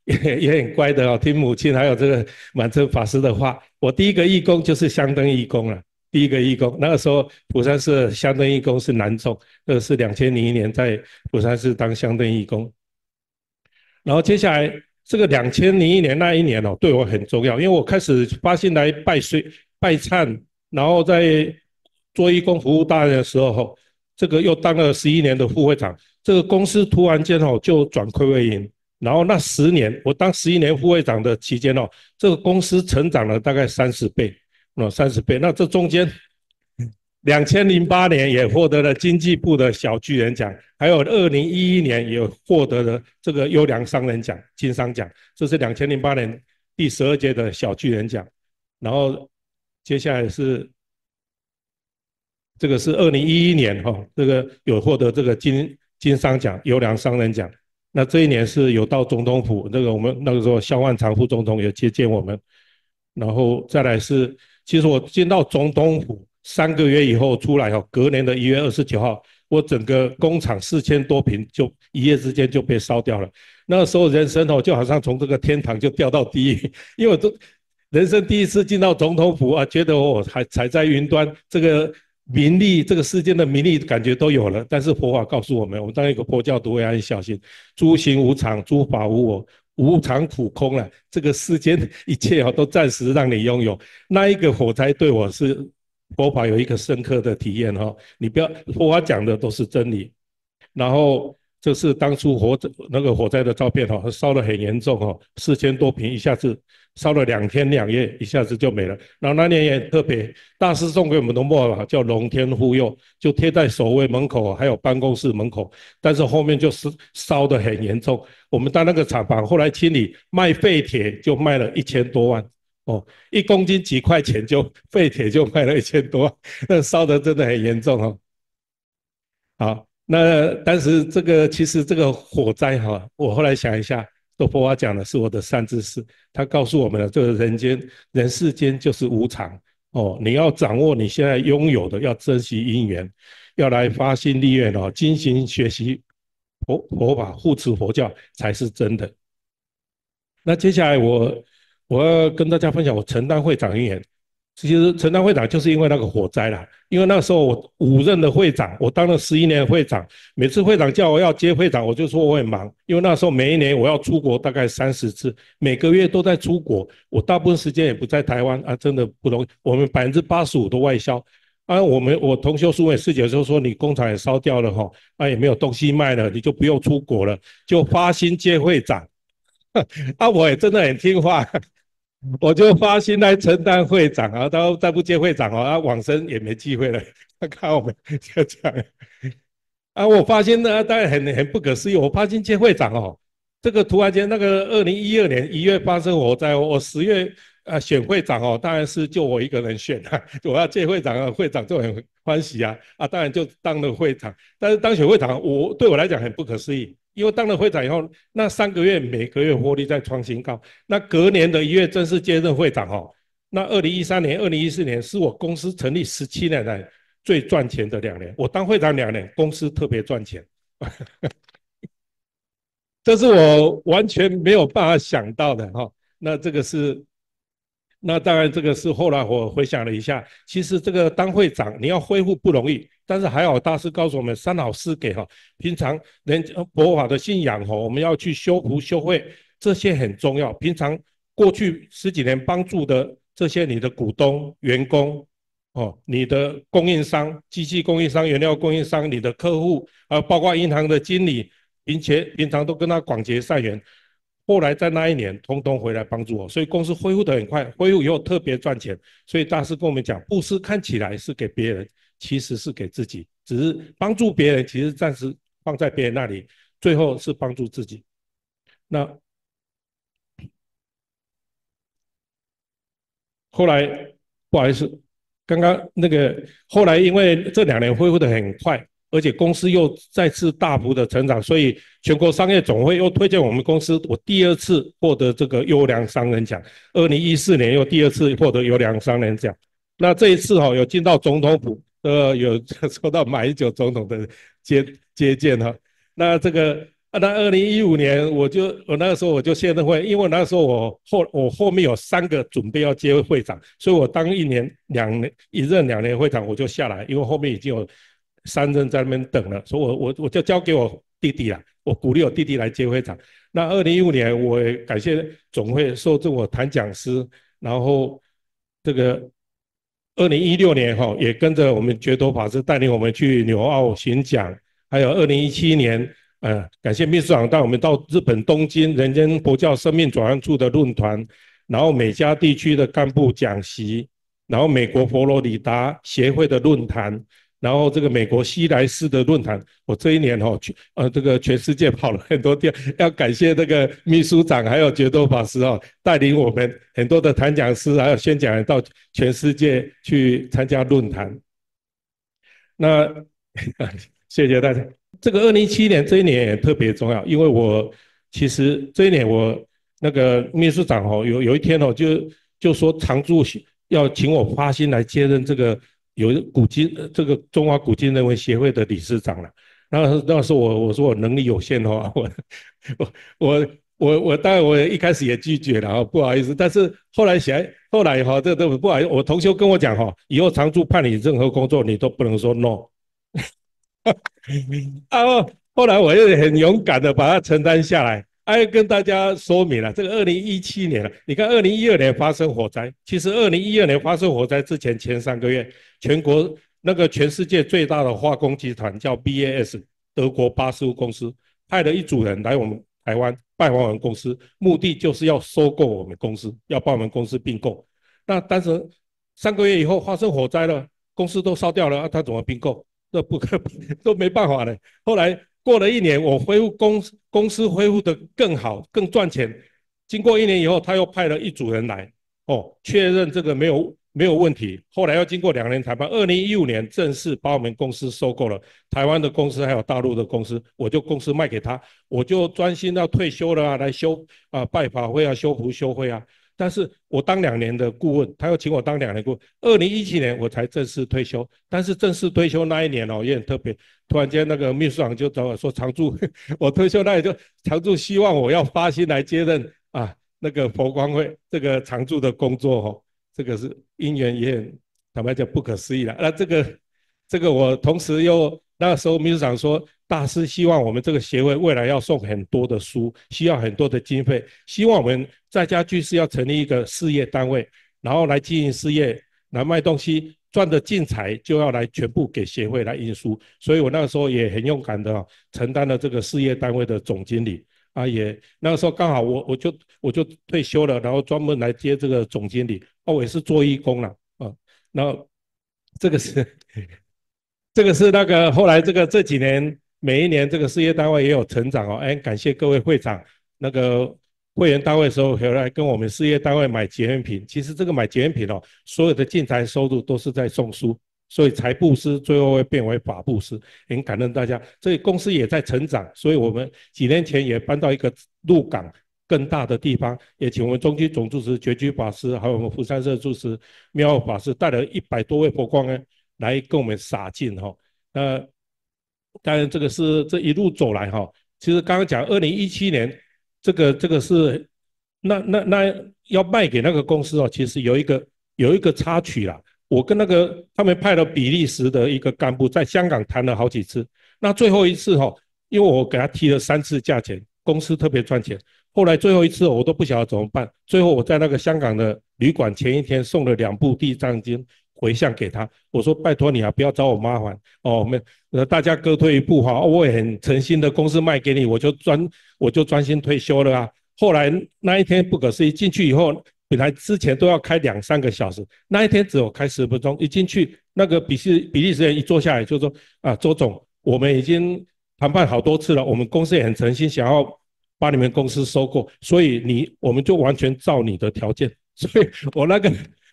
也也很乖的哦，听母亲还有这个满正法师的话。我第一个义工就是香灯义工了，第一个义工。那个时候，釜山市香灯义工是南中，那是两千零一年在釜山市当香灯义工。然后接下来这个两千零一年那一年哦，对我很重要，因为我开始发心来拜随拜忏，然后在。做义工服务大人的时候，这个又当了十一年的副会长。这个公司突然间哦就转亏为盈，然后那十年我当十一年副会长的期间哦，这个公司成长了大概三十倍。那三十倍，那这中间，两千零八年也获得了经济部的小巨人奖，还有二零一一年也获得了这个优良商人奖、经商奖。这是两千零八年第十二届的小巨人奖，然后接下来是。这个是二零一一年哈，这个有获得这个金金商奖、优良商人奖。那这一年是有到总统府，这个我们那个时候，肖万长副总统也接见我们。然后再来是，其实我进到总统府三个月以后出来哦，隔年的一月二十九号，我整个工厂四千多坪就一夜之间就被烧掉了。那个时候人生哦，就好像从这个天堂就掉到地狱，因为我都人生第一次进到总统府啊，觉得我还踩在云端，这个。名利，这个世间的名利感觉都有了，但是佛法告诉我们，我们当一个佛教徒要很小心。诸行无常，诸法无我，无常苦空了。这个世间一切哦，都暂时让你拥有。那一个火灾对我是佛法有一个深刻的体验哦。你不要，佛法讲的都是真理，然后。这是当初火那个火灾的照片哈，烧的很严重哈，四千多平一下子烧了两天两夜，一下子就没了。然后那年也特别，大师送给我们的墨啊，叫“龙天护佑”，就贴在守卫门口，还有办公室门口。但是后面就是烧的很严重。我们到那个厂房后来清理卖废铁，就卖了一千多万哦，一公斤几块钱就废铁就卖了一千多，那烧的真的很严重哦。好。那当时这个其实这个火灾哈，我后来想一下，多佛娃讲的是我的善知识，他告诉我们的就是人间人世间就是无常哦，你要掌握你现在拥有的，要珍惜因缘，要来发心立愿哦，精心学习佛佛法护持佛教才是真的。那接下来我我要跟大家分享，我承担会长因言。其实陈当会长就是因为那个火灾啦，因为那时候我五任的会长，我当了十一年会长，每次会长叫我要接会长，我就说我很忙，因为那时候每一年我要出国大概三十次，每个月都在出国，我大部分时间也不在台湾啊，真的不容易。我们百分之八十五都外销，啊，我们我同修苏伟师姐就说，你工厂也烧掉了哈，啊，也没有东西卖了，你就不用出国了，就发心接会长，啊，我也真的很听话。我就发心来承担会长啊，到再不接会长哦，啊，往生也没机会了。看 看我们这样啊，我发心呢，当然很很不可思议。我发心接会长哦，这个突然间那个二零一二年一月发生火灾，我十月啊选会长哦，当然是就我一个人选，我要接会长，啊，会长就很欢喜啊，啊，当然就当了会长。但是当选会长，我对我来讲很不可思议。因为当了会长以后，那三个月每个月获利在创新高。那隔年的一月正式接任会长哦。那二零一三年、二零一四年是我公司成立十七年来最赚钱的两年。我当会长两年，公司特别赚钱，这是我完全没有办法想到的哈。那这个是。那当然，这个是后来我回想了一下，其实这个当会长你要恢复不容易，但是还好大师告诉我们，三老师给哈，平常人佛法的信仰哦，我们要去修福修慧，这些很重要。平常过去十几年帮助的这些你的股东、员工哦，你的供应商、机器供应商、原料供应商、你的客户，啊，包括银行的经理，并且平常都跟他广结善缘。后来在那一年，通通回来帮助我，所以公司恢复的很快，恢复以后特别赚钱。所以大师跟我们讲，布施看起来是给别人，其实是给自己，只是帮助别人，其实暂时放在别人那里，最后是帮助自己。那后来不好意思，刚刚那个后来因为这两年恢复的很快。而且公司又再次大幅的成长，所以全国商业总会又推荐我们公司，我第二次获得这个优良商人奖。二零一四年又第二次获得优良商人奖。那这一次哈，有进到总统府，呃，有受 到马英九总统的接接见哈。那这个，那二零一五年我就我那个时候我就卸任会，因为那时候我后我后面有三个准备要接会长，所以我当一年两年一任两年会长我就下来，因为后面已经有。三人在那边等了，说我我我就交给我弟弟了。我鼓励我弟弟来接会长。那二零一五年，我感谢总会收我谈讲师。然后这个二零一六年哈，也跟着我们觉多法师带领我们去纽澳巡讲。还有二零一七年，呃，感谢秘书长带我们到日本东京人间佛教生命转换处的论坛，然后每家地区的干部讲席，然后美国佛罗里达协会的论坛。然后这个美国西莱斯的论坛，我这一年哦，全呃这个全世界跑了很多地，要感谢这个秘书长还有觉多法师哦，带领我们很多的谈讲师还有宣讲人到全世界去参加论坛。那 谢谢大家。这个二零一七年这一年也特别重要，因为我其实这一年我那个秘书长哦，有有一天哦就就说常驻要请我花心来接任这个。有古今这个中华古今人文协会的理事长了，然后那时候我我说我能力有限哦，我我我我我当然我一开始也拒绝了啊，不好意思，但是后来想后来哈，这都不好，我同修跟我讲哈，以后常驻办你任何工作，你都不能说 no。啊，后来我又很勇敢的把它承担下来。还要跟大家说明了，这个二零一七年了。你看，二零一二年发生火灾，其实二零一二年发生火灾之前前三个月，全国那个全世界最大的化工集团叫 BAS 德国巴斯夫公司，派了一组人来我们台湾拜访我们公司，目的就是要收购我们公司，要帮我们公司并购。那当时三个月以后发生火灾了，公司都烧掉了，他怎么并购？那不可，都没办法了。后来。过了一年，我恢复公公司恢复得更好，更赚钱。经过一年以后，他又派了一组人来，哦，确认这个没有没有问题。后来又经过两年谈判，二零一五年正式把我们公司收购了。台湾的公司还有大陆的公司，我就公司卖给他，我就专心到退休了啊，来修啊拜法会啊，修福修会啊。但是我当两年的顾问，他又请我当两年顾问。二零一七年我才正式退休，但是正式退休那一年哦，也很特别，突然间那个秘书长就找我说常驻，我退休那也就常驻，希望我要发心来接任啊，那个佛光会这个常驻的工作哦，这个是因缘也很坦白讲不可思议了。那这个这个我同时又。那个时候秘书长说，大师希望我们这个协会未来要送很多的书，需要很多的经费，希望我们在家居士要成立一个事业单位，然后来经营事业，来卖东西，赚的进财就要来全部给协会来印书。所以我那个时候也很勇敢的承担了这个事业单位的总经理啊，也那个时候刚好我我就我就退休了，然后专门来接这个总经理，哦，我是做义工了啊，然后这个是。这个是那个后来这个这几年每一年这个事业单位也有成长哦，哎，感谢各位会长那个会员单位时候回来跟我们事业单位买节用品，其实这个买节用品哦，所有的进财收入都是在送书，所以财布施最后会变为法布施，很感恩大家。所以公司也在成长，所以我们几年前也搬到一个鹿港更大的地方，也请我们中区总住持觉居法师，还有我们福山社住持妙法法师，带了一百多位佛光呢。来跟我们撒劲哈，呃，当然这个是这一路走来哈，其实刚刚讲二零一七年，这个这个是那那那要卖给那个公司哦，其实有一个有一个插曲啦，我跟那个他们派了比利时的一个干部在香港谈了好几次，那最后一次哈，因为我给他提了三次价钱，公司特别赚钱，后来最后一次我都不晓得怎么办，最后我在那个香港的旅馆前一天送了两部《地藏经》。回向给他，我说拜托你啊，不要找我麻烦哦。我那大家各退一步哈。我也很诚心的，公司卖给你，我就专我就专心退休了啊。后来那一天不可思议，进去以后，本来之前都要开两三个小时，那一天只有开十分钟。一进去，那个比利比利时人一坐下来就说啊，周总，我们已经谈判好多次了，我们公司也很诚心想要把你们公司收购，所以你我们就完全照你的条件，所以我那个。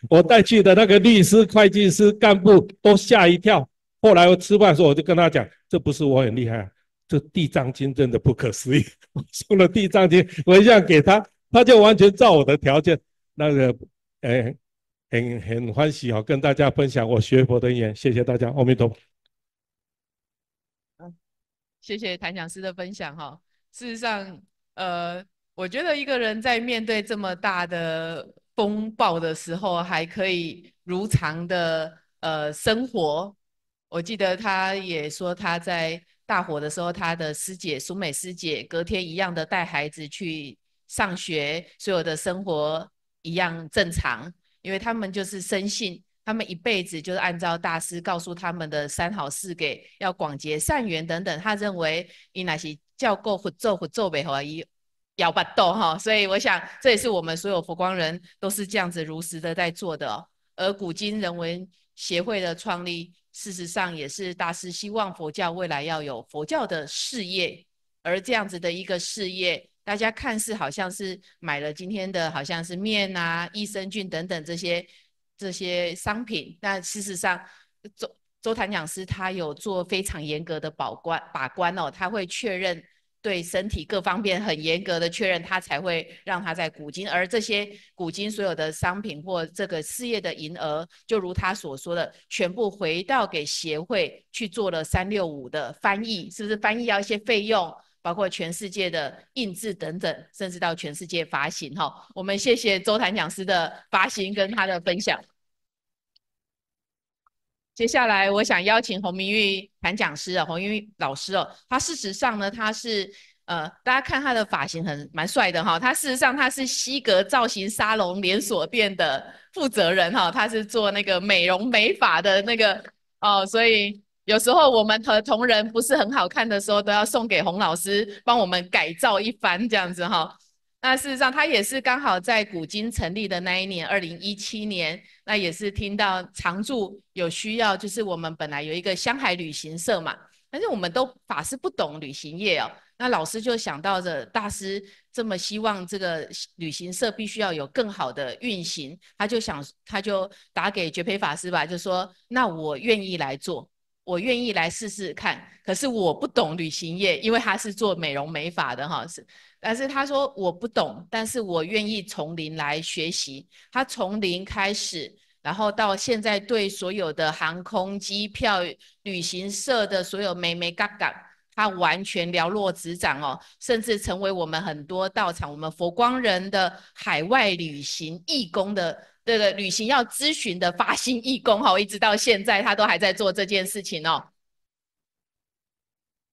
我带去的那个律师、会计师、干部都吓一跳。后来我吃饭时，我就跟他讲：“这不是我很厉害，这《地藏经》真的不可思议。”送了《地藏经》，我一样给他，他就完全照我的条件，那个，哎，很很欢喜。哦，跟大家分享我学佛的经验，谢谢大家，阿弥陀佛。谢谢谭讲师的分享哈。事实上，呃，我觉得一个人在面对这么大的。风暴的时候还可以如常的呃生活，我记得他也说他在大火的时候，他的师姐苏美师姐隔天一样的带孩子去上学，所有的生活一样正常，因为他们就是深信，他们一辈子就是按照大师告诉他们的三好四给，要广结善缘等等，他认为伊那是教够或咒，合作袂好一咬不透哈，所以我想这也是我们所有佛光人都是这样子如实的在做的。而古今人文协会的创立，事实上也是大师希望佛教未来要有佛教的事业，而这样子的一个事业，大家看似好像是买了今天的好像是面啊、益生菌等等这些这些商品，但事实上周周坛讲师他有做非常严格的把关，把关哦，他会确认。对身体各方面很严格的确认，他才会让他在古今，而这些古今所有的商品或这个事业的盈额，就如他所说的，全部回到给协会去做了三六五的翻译，是不是？翻译要一些费用，包括全世界的印制等等，甚至到全世界发行哈。我们谢谢周谈讲师的发行跟他的分享。接下来，我想邀请洪明玉谈讲师啊，洪明玉老师哦，他事实上呢，他是呃，大家看他的发型很蛮帅的哈，他事实上他是西格造型沙龙连锁店的负责人哈，他是做那个美容美发的那个哦，所以有时候我们和同仁不是很好看的时候，都要送给洪老师帮我们改造一番这样子哈。那事实上，他也是刚好在古今成立的那一年，二零一七年。那也是听到常住有需要，就是我们本来有一个香海旅行社嘛，但是我们都法师不懂旅行业哦。那老师就想到着大师这么希望这个旅行社必须要有更好的运行，他就想他就打给觉培法师吧，就说那我愿意来做。我愿意来试试看，可是我不懂旅行业，因为他是做美容美发的哈，是，但是他说我不懂，但是我愿意从零来学习。他从零开始，然后到现在对所有的航空机票、旅行社的所有美门嘎嘎。他完全了落指掌哦，甚至成为我们很多道场、我们佛光人的海外旅行义工的。对对，旅行要咨询的发心义工哈，一直到现在他都还在做这件事情哦。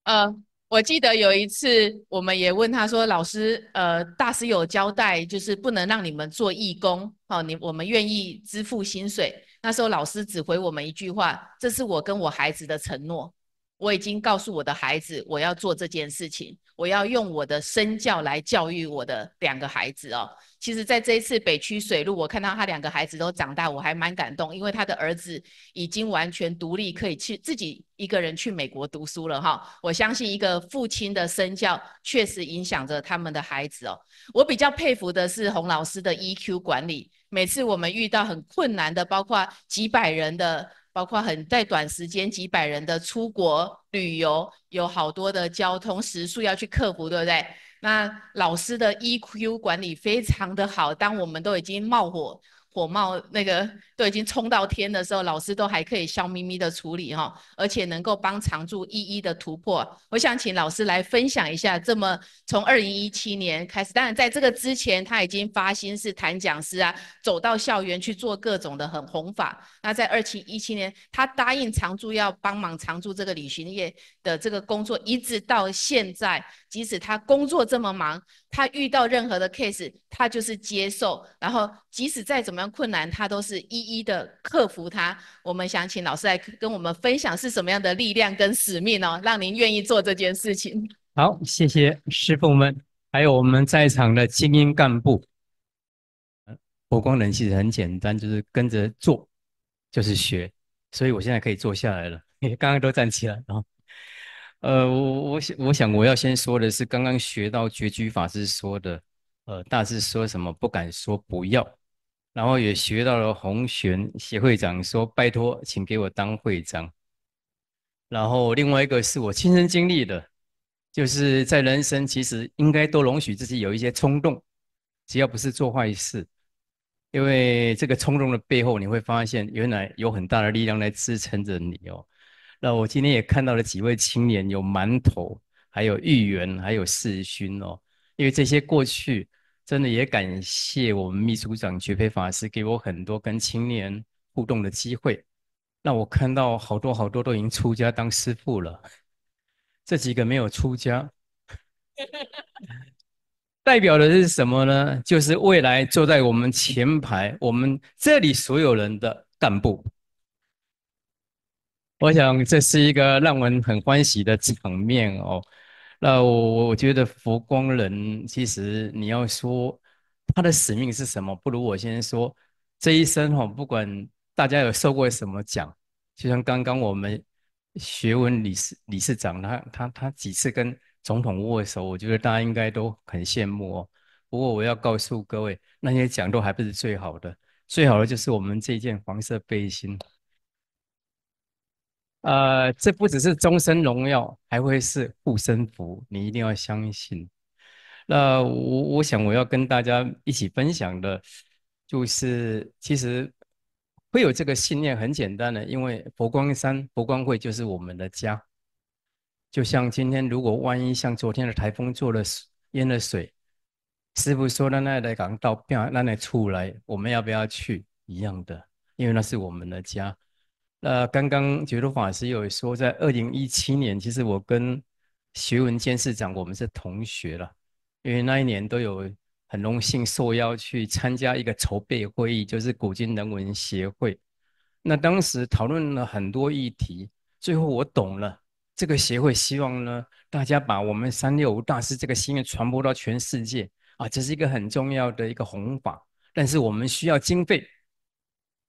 呃，我记得有一次我们也问他说：“老师，呃，大师有交代，就是不能让你们做义工，哦，你我们愿意支付薪水。”那时候老师只回我们一句话：“这是我跟我孩子的承诺。”我已经告诉我的孩子，我要做这件事情，我要用我的身教来教育我的两个孩子哦。其实，在这一次北区水路，我看到他两个孩子都长大，我还蛮感动，因为他的儿子已经完全独立，可以去自己一个人去美国读书了哈。我相信一个父亲的身教确实影响着他们的孩子哦。我比较佩服的是洪老师的 EQ 管理，每次我们遇到很困难的，包括几百人的。包括很在短时间几百人的出国旅游，有好多的交通时速要去克服，对不对？那老师的 EQ 管理非常的好，当我们都已经冒火，火冒那个。都已经冲到天的时候，老师都还可以笑眯眯的处理哈，而且能够帮常驻一一的突破。我想请老师来分享一下，这么从二零一七年开始，当然在这个之前他已经发心是谈讲师啊，走到校园去做各种的很弘法。那在二七一七年，他答应常驻要帮忙常驻这个旅行业的这个工作，一直到现在，即使他工作这么忙，他遇到任何的 case，他就是接受，然后即使再怎么样困难，他都是一。一的克服它，我们想请老师来跟我们分享是什么样的力量跟使命哦，让您愿意做这件事情。好，谢谢师傅们，还有我们在场的精英干部。佛光人其实很简单，就是跟着做，就是学，所以我现在可以坐下来了。刚刚都站起来后呃，我我想我想我要先说的是，刚刚学到觉居法师说的，呃，大师说什么不敢说不要。然后也学到了红玄协会长说：“拜托，请给我当会长。”然后另外一个是我亲身经历的，就是在人生其实应该都容许自己有一些冲动，只要不是做坏事。因为这个冲动的背后，你会发现原来有很大的力量来支撑着你哦。那我今天也看到了几位青年，有馒头，还有玉圆，还有世勋哦。因为这些过去。真的也感谢我们秘书长觉培法师，给我很多跟青年互动的机会。那我看到好多好多都已经出家当师父了，这几个没有出家，代表的是什么呢？就是未来坐在我们前排，我们这里所有人的干部。我想这是一个让我们很欢喜的场面哦。那我我觉得佛光人其实你要说他的使命是什么，不如我先说这一生哈，不管大家有受过什么奖，就像刚刚我们学文理事理事长，他他他几次跟总统握手，我觉得大家应该都很羡慕哦。不过我要告诉各位，那些奖都还不是最好的，最好的就是我们这件黄色背心。呃，这不只是终身荣耀，还会是护身符，你一定要相信。那我我想我要跟大家一起分享的，就是其实会有这个信念，很简单的，因为佛光山佛光会就是我们的家。就像今天，如果万一像昨天的台风做了淹了水，师傅说的那的港到不要那那来，我们要不要去一样的？因为那是我们的家。呃，刚刚觉如法师有说，在二零一七年，其实我跟学文监事长，我们是同学了，因为那一年都有很荣幸受邀去参加一个筹备会议，就是古今人文协会。那当时讨论了很多议题，最后我懂了，这个协会希望呢，大家把我们三六五大师这个心愿传播到全世界啊，这是一个很重要的一个弘法，但是我们需要经费。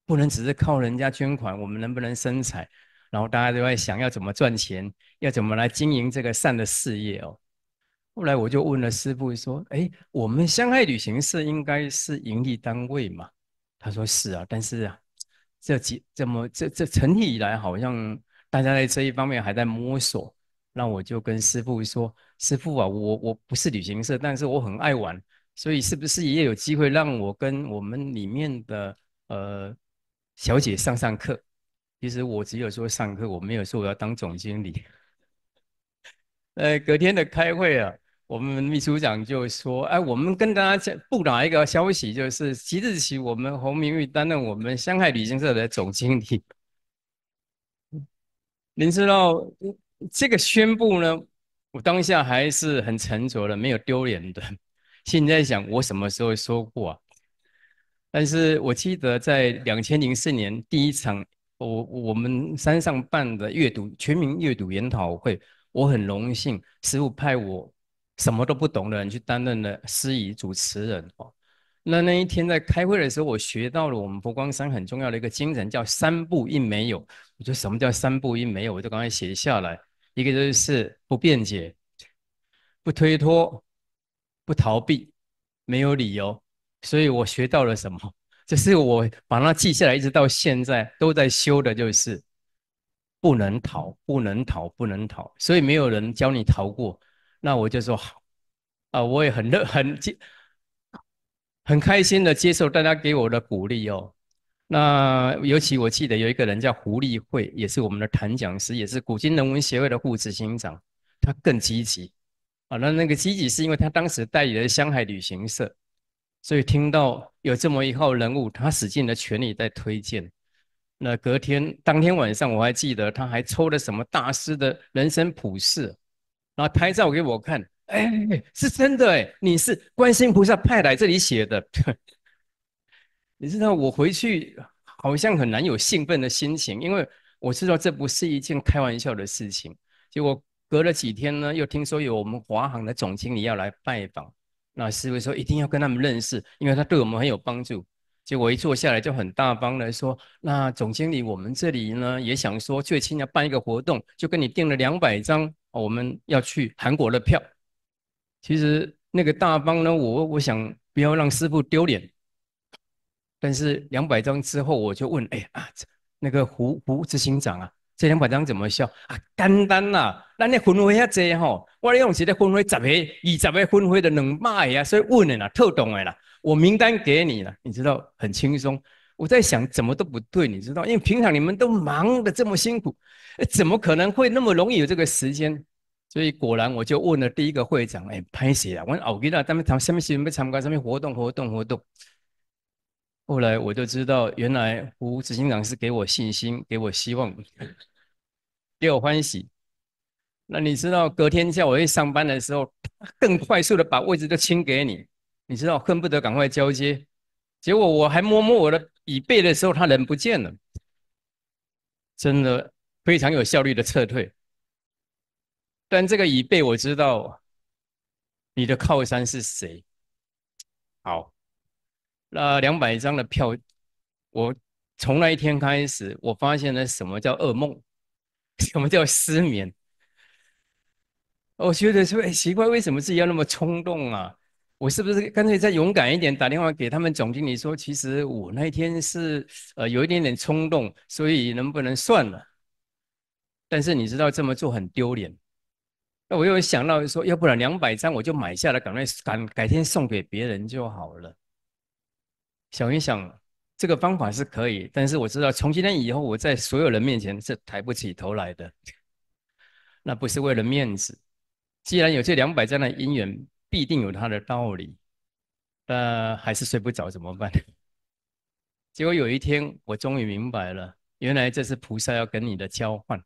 不能只是靠人家捐款，我们能不能生财？然后大家都在想，要怎么赚钱，要怎么来经营这个善的事业哦。后来我就问了师傅说：“哎，我们香海旅行社应该是盈利单位嘛？”他说：“是啊，但是啊，这几这么这这成立以来，好像大家在这一方面还在摸索。”那我就跟师傅说：“师傅啊，我我不是旅行社，但是我很爱玩，所以是不是也有机会让我跟我们里面的呃？”小姐上上课，其实我只有说上课，我没有说我要当总经理。呃，隔天的开会啊，我们秘书长就说：“哎，我们跟大家布达一个消息，就是即日起我们洪明玉担任我们香海旅行社的总经理。”您知道这个宣布呢，我当下还是很沉着的，没有丢脸的。现在想，我什么时候说过？但是我记得在两千零四年第一场，我我们山上办的阅读全民阅读研讨会，我很荣幸师傅派我什么都不懂的人去担任了司仪主持人哦。那那一天在开会的时候，我学到了我们佛光山很重要的一个精神，叫三不一没有。我说什么叫三不一没有？我就赶快写下来，一个就是不辩解，不推脱，不逃避，没有理由。所以我学到了什么，就是我把它记下来，一直到现在都在修的，就是不能逃，不能逃，不能逃。所以没有人教你逃过，那我就说好，啊，我也很乐，很很开心的接受大家给我的鼓励哦。那尤其我记得有一个人叫胡立慧，也是我们的谭讲师，也是古今人文协会的副执行长，他更积极。啊，那那个积极是因为他当时代理的香海旅行社。所以听到有这么一号人物，他使尽了全力在推荐。那隔天，当天晚上我还记得，他还抽了什么大师的人生普世，然后拍照给我看。哎，是真的哎，你是观音菩萨派来这里写的。你知道我回去好像很难有兴奋的心情，因为我知道这不是一件开玩笑的事情。结果隔了几天呢，又听说有我们华航的总经理要来拜访。那师傅说一定要跟他们认识，因为他对我们很有帮助。结果一坐下来就很大方的说：“那总经理，我们这里呢也想说，最近要办一个活动，就跟你订了两百张，我们要去韩国的票。”其实那个大方呢，我我想不要让师傅丢脸。但是两百张之后，我就问：“哎呀啊，那个胡胡执行长啊。”这两百张怎么笑？啊？简单啦，咱的分会遐多吼，我用是咧分会十个、二十个分会的两百呀，所以问的啦，特懂的啦。我名单给你了，你知道很轻松。我在想怎么都不对，你知道，因为平常你们都忙得这么辛苦，怎么可能会那么容易有这个时间？所以果然我就问了第一个会长，哎，拍谁啊？我奥我给他他们他们下面新没参观下面活动活动活动。后来我就知道，原来胡执行长是给我信心、给我希望、给我欢喜。那你知道，隔天叫我一上班的时候，更快速的把位置都清给你。你知道，恨不得赶快交接。结果我还摸摸我的椅背的时候，他人不见了。真的非常有效率的撤退。但这个椅背我知道，你的靠山是谁？好。那两百张的票，我从那一天开始，我发现了什么叫噩梦，什么叫失眠。我觉得说奇怪，为什么自己要那么冲动啊？我是不是干脆再勇敢一点，打电话给他们总经理说，其实我那一天是呃有一点点冲动，所以能不能算了？但是你知道这么做很丢脸。那我又想到说，要不然两百张我就买下来，赶快赶改天送给别人就好了。想一想，这个方法是可以，但是我知道从今天以后，我在所有人面前是抬不起头来的。那不是为了面子。既然有这两百张的姻缘，必定有它的道理。那还是睡不着怎么办？结果有一天，我终于明白了，原来这是菩萨要跟你的交换。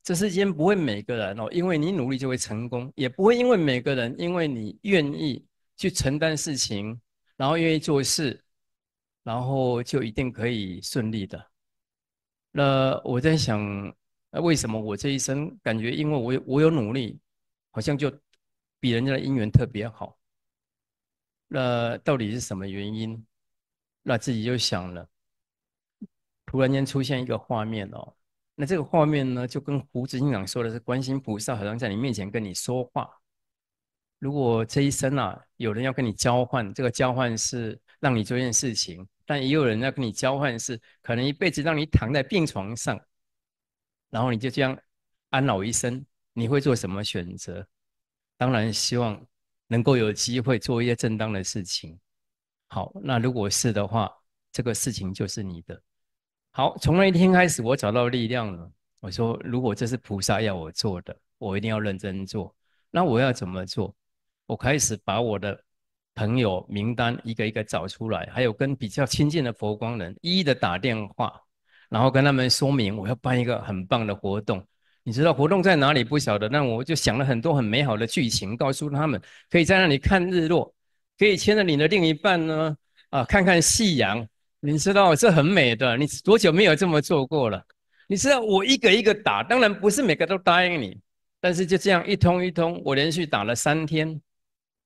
这世间不会每个人哦，因为你努力就会成功，也不会因为每个人，因为你愿意去承担事情，然后愿意做事。然后就一定可以顺利的。那我在想，那为什么我这一生感觉，因为我我有努力，好像就比人家的姻缘特别好。那到底是什么原因？那自己就想了，突然间出现一个画面哦。那这个画面呢，就跟胡子警长说的是，观心音菩萨好像在你面前跟你说话。如果这一生啊，有人要跟你交换，这个交换是让你做一件事情。但也有人要跟你交换，是可能一辈子让你躺在病床上，然后你就这样安老一生，你会做什么选择？当然希望能够有机会做一些正当的事情。好，那如果是的话，这个事情就是你的。好，从那一天开始，我找到力量了。我说，如果这是菩萨要我做的，我一定要认真做。那我要怎么做？我开始把我的。朋友名单一个一个找出来，还有跟比较亲近的佛光人一一的打电话，然后跟他们说明我要办一个很棒的活动。你知道活动在哪里不晓得？那我就想了很多很美好的剧情，告诉他们可以在那里看日落，可以牵着你的另一半呢啊看看夕阳。你知道这很美的，你多久没有这么做过了？你知道我一个一个打，当然不是每个都答应你，但是就这样一通一通，我连续打了三天。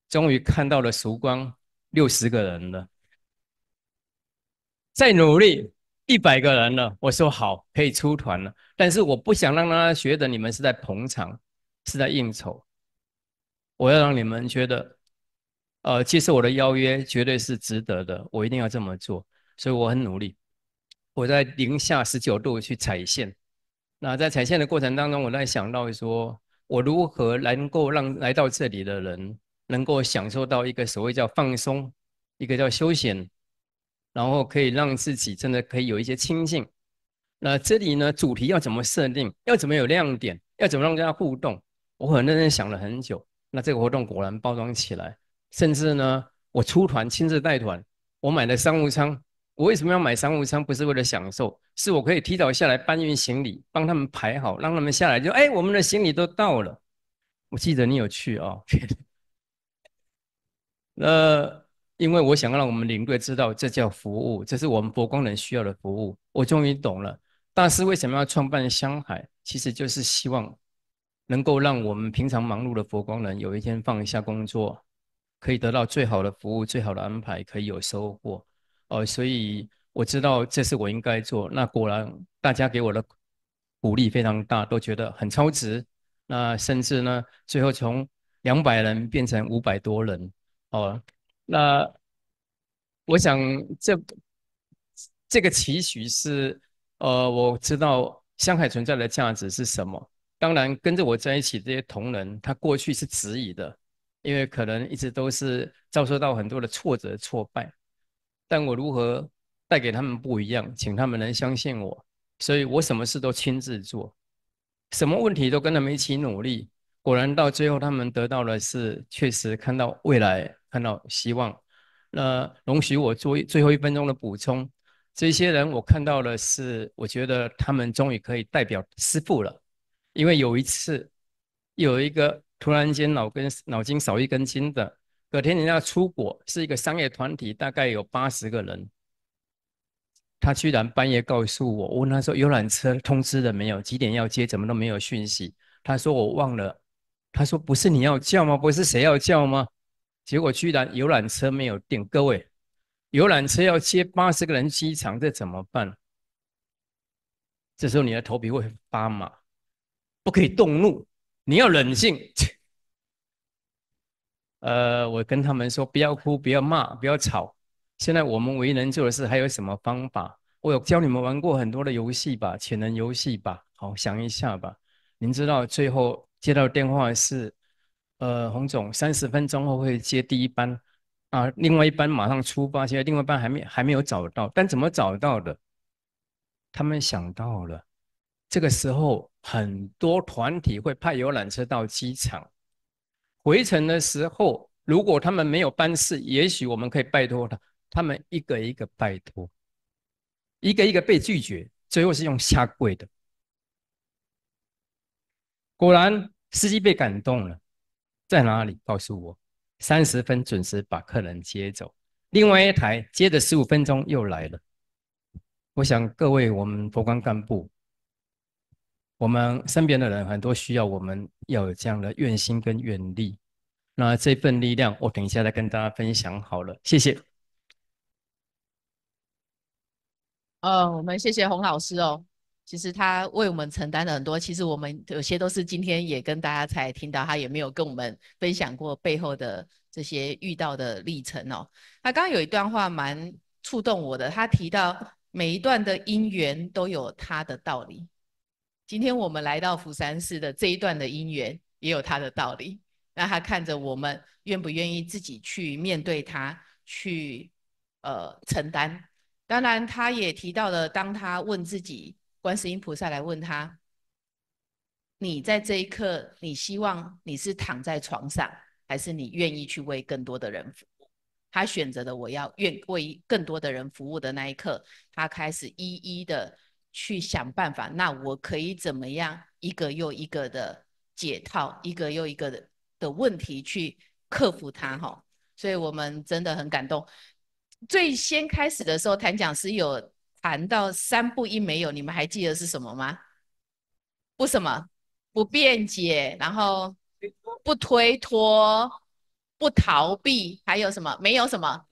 终于看到了曙光，六十个人了。再努力，一百个人了。我说好，可以出团了。但是我不想让大家觉得你们是在捧场，是在应酬。我要让你们觉得，呃，其实我的邀约绝对是值得的。我一定要这么做，所以我很努力。我在零下十九度去踩线。那在踩线的过程当中，我在想到说，我如何能够让来到这里的人。能够享受到一个所谓叫放松，一个叫休闲，然后可以让自己真的可以有一些清静。那这里呢，主题要怎么设定？要怎么有亮点？要怎么让大家互动？我很认真想了很久。那这个活动果然包装起来，甚至呢，我出团亲自带团，我买的商务舱。我为什么要买商务舱？不是为了享受，是我可以提早下来搬运行李，帮他们排好，让他们下来就诶，哎，我们的行李都到了。”我记得你有去哦，那因为我想让我们领队知道，这叫服务，这是我们佛光人需要的服务。我终于懂了，大师为什么要创办香海，其实就是希望能够让我们平常忙碌的佛光人，有一天放一下工作，可以得到最好的服务、最好的安排，可以有收获。哦，所以我知道这是我应该做。那果然大家给我的鼓励非常大，都觉得很超值。那甚至呢，最后从两百人变成五百多人。哦，那我想这这个期许是，呃，我知道香海存在的价值是什么。当然，跟着我在一起这些同仁，他过去是质疑的，因为可能一直都是遭受到很多的挫折挫败。但我如何带给他们不一样，请他们能相信我，所以我什么事都亲自做，什么问题都跟他们一起努力。果然到最后，他们得到的是确实看到未来，看到希望。那容许我做最后一分钟的补充，这些人我看到的是，我觉得他们终于可以代表师傅了。因为有一次，有一个突然间脑根脑筋少一根筋的，隔天人家出国，是一个商业团体，大概有八十个人，他居然半夜告诉我，我问他说游览车通知了没有，几点要接，怎么都没有讯息。他说我忘了。他说：“不是你要叫吗？不是谁要叫吗？”结果居然游览车没有订。各位，游览车要接八十个人机场，这怎么办？这时候你的头皮会发麻，不可以动怒，你要冷静。呃，我跟他们说：“不要哭，不要骂，不要吵。”现在我们为人做的事还有什么方法？我有教你们玩过很多的游戏吧，潜能游戏吧。好，想一下吧。您知道最后。接到电话是，呃，洪总，三十分钟后会接第一班，啊，另外一班马上出发，现在另外一班还没还没有找到，但怎么找到的？他们想到了，这个时候很多团体会派游览车到机场，回程的时候，如果他们没有班次，也许我们可以拜托他，他们一个一个拜托，一个一个被拒绝，最后是用下跪的。果然，司机被感动了。在哪里？告诉我，三十分准时把客人接走。另外一台，接着十五分钟又来了。我想各位，我们佛光干部，我们身边的人很多需要，我们要有这样的愿心跟愿力。那这份力量，我等一下再跟大家分享好了。谢谢。呃，我们谢谢洪老师哦。其实他为我们承担了很多，其实我们有些都是今天也跟大家才听到，他也没有跟我们分享过背后的这些遇到的历程哦。他刚刚有一段话蛮触动我的，他提到每一段的因缘都有它的道理，今天我们来到釜山市的这一段的因缘也有它的道理。那他看着我们愿不愿意自己去面对他去呃承担，当然他也提到了，当他问自己。观世音菩萨来问他：“你在这一刻，你希望你是躺在床上，还是你愿意去为更多的人服务？”他选择的我要愿为更多的人服务的那一刻，他开始一一的去想办法。那我可以怎么样？一个又一个的解套，一个又一个的的问题去克服它。哈，所以我们真的很感动。最先开始的时候，谭讲师有。谈到三不一没有，你们还记得是什么吗？不什么？不辩解，然后不推脱，不逃避，还有什么？没有什么？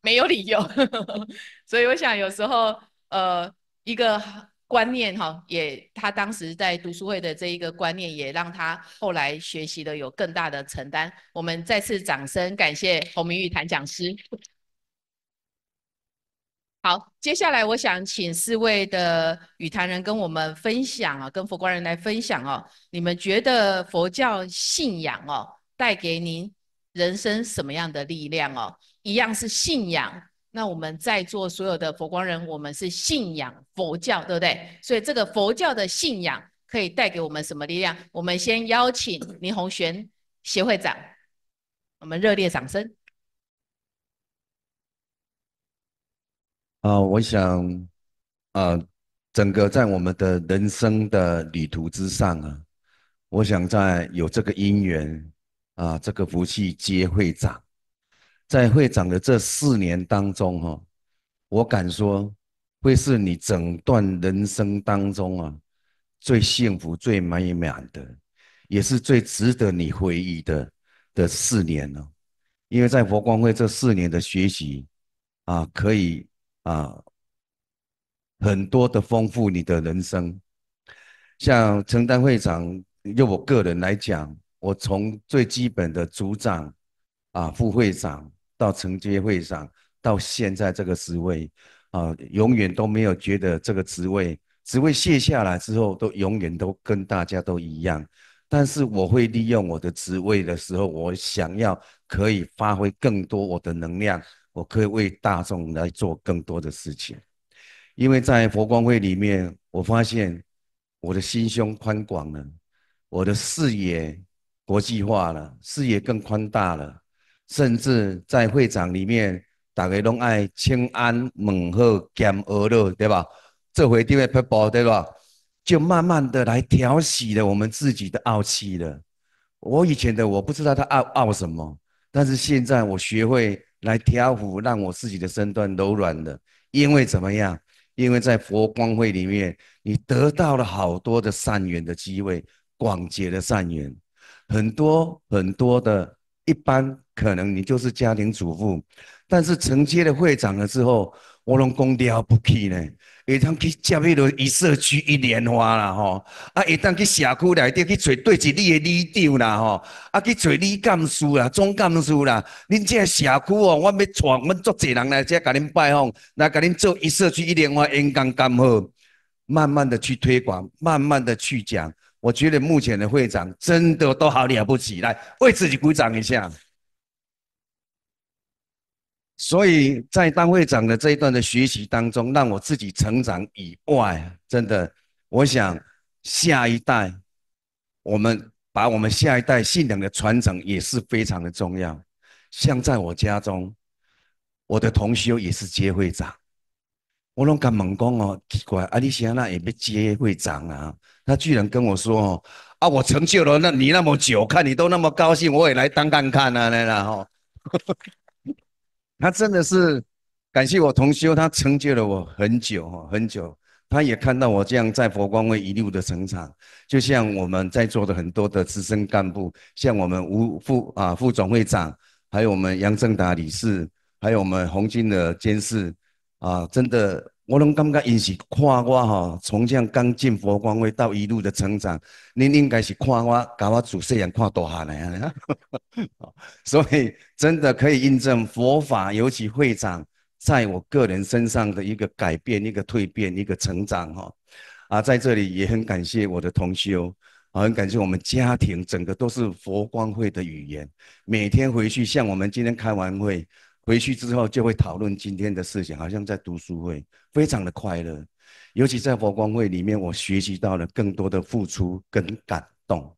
没有理由。所以我想有时候，呃，一个观念哈，也他当时在读书会的这一个观念，也让他后来学习的有更大的承担。我们再次掌声感谢洪明玉谭讲师。好，接下来我想请四位的语坛人跟我们分享啊，跟佛光人来分享哦，你们觉得佛教信仰哦带给您人生什么样的力量哦？一样是信仰，那我们在座所有的佛光人，我们是信仰佛教，对不对？所以这个佛教的信仰可以带给我们什么力量？我们先邀请林宏玄协会会长，我们热烈掌声。啊，我想，啊，整个在我们的人生的旅途之上啊，我想在有这个姻缘，啊，这个福气接会长，在会长的这四年当中哈，我敢说，会是你整段人生当中啊，最幸福、最美满的，也是最值得你回忆的的四年了，因为在佛光会这四年的学习，啊，可以。啊，很多的丰富你的人生，像承担会长，就我个人来讲，我从最基本的组长啊、副会长到承接会长，到现在这个职位，啊，永远都没有觉得这个职位，职位卸下来之后，都永远都跟大家都一样。但是我会利用我的职位的时候，我想要可以发挥更多我的能量。我可以为大众来做更多的事情，因为在佛光会里面，我发现我的心胸宽广了，我的视野国际化了，视野更宽大了。甚至在会场里面，打开龙爱、千安、猛鹤、甘俄乐，对吧？做会长 p 瀑布，对吧？就慢慢的来调息了我们自己的傲气了。我以前的我不知道他傲傲什么，但是现在我学会。来调服，让我自己的身段柔软的。因为怎么样？因为在佛光会里面，你得到了好多的善缘的机会，广结的善缘，很多很多的。一般可能你就是家庭主妇，但是承接了会长了之后。我拢讲了不起呢，会当去接迄个一社区一莲花啦吼，啊会当去社区内底去找对接你的里长啦吼，啊去找里干事啦、总干事啦，恁这个社区哦，我要带，我足济人来遮甲恁拜访，来甲恁做一社区一莲花，演讲刚好，慢慢的去推广，慢慢的去讲。我觉得目前的会长真的都好了不起，来为自己鼓掌一下。所以在当会长的这一段的学习当中，让我自己成长以外，真的，我想下一代，我们把我们下一代信仰的传承也是非常的重要。像在我家中，我的同学也是接会长，我拢敢猛讲哦，奇怪，阿里西亚那也被接会长啊，他居然跟我说哦，啊，我成就了那你那么久，看你都那么高兴，我也来当看看啊，来了吼。他真的是感谢我同修，他成就了我很久哦，很久。他也看到我这样在佛光会一路的成长，就像我们在座的很多的资深干部，像我们吴副啊副总会长，还有我们杨正达理事，还有我们洪金的监事，啊，真的。我拢感觉，因是看我吼，从这样刚进佛光会到一路的成长，您应该是看我，教我主持人看大汉的 所以真的可以印证佛法，尤其会长在我个人身上的一个改变、一个蜕变、一个成长哈。啊，在这里也很感谢我的同修，很感谢我们家庭，整个都是佛光会的语言。每天回去，像我们今天开完会。回去之后就会讨论今天的事情，好像在读书会，非常的快乐。尤其在佛光会里面，我学习到了更多的付出跟感动。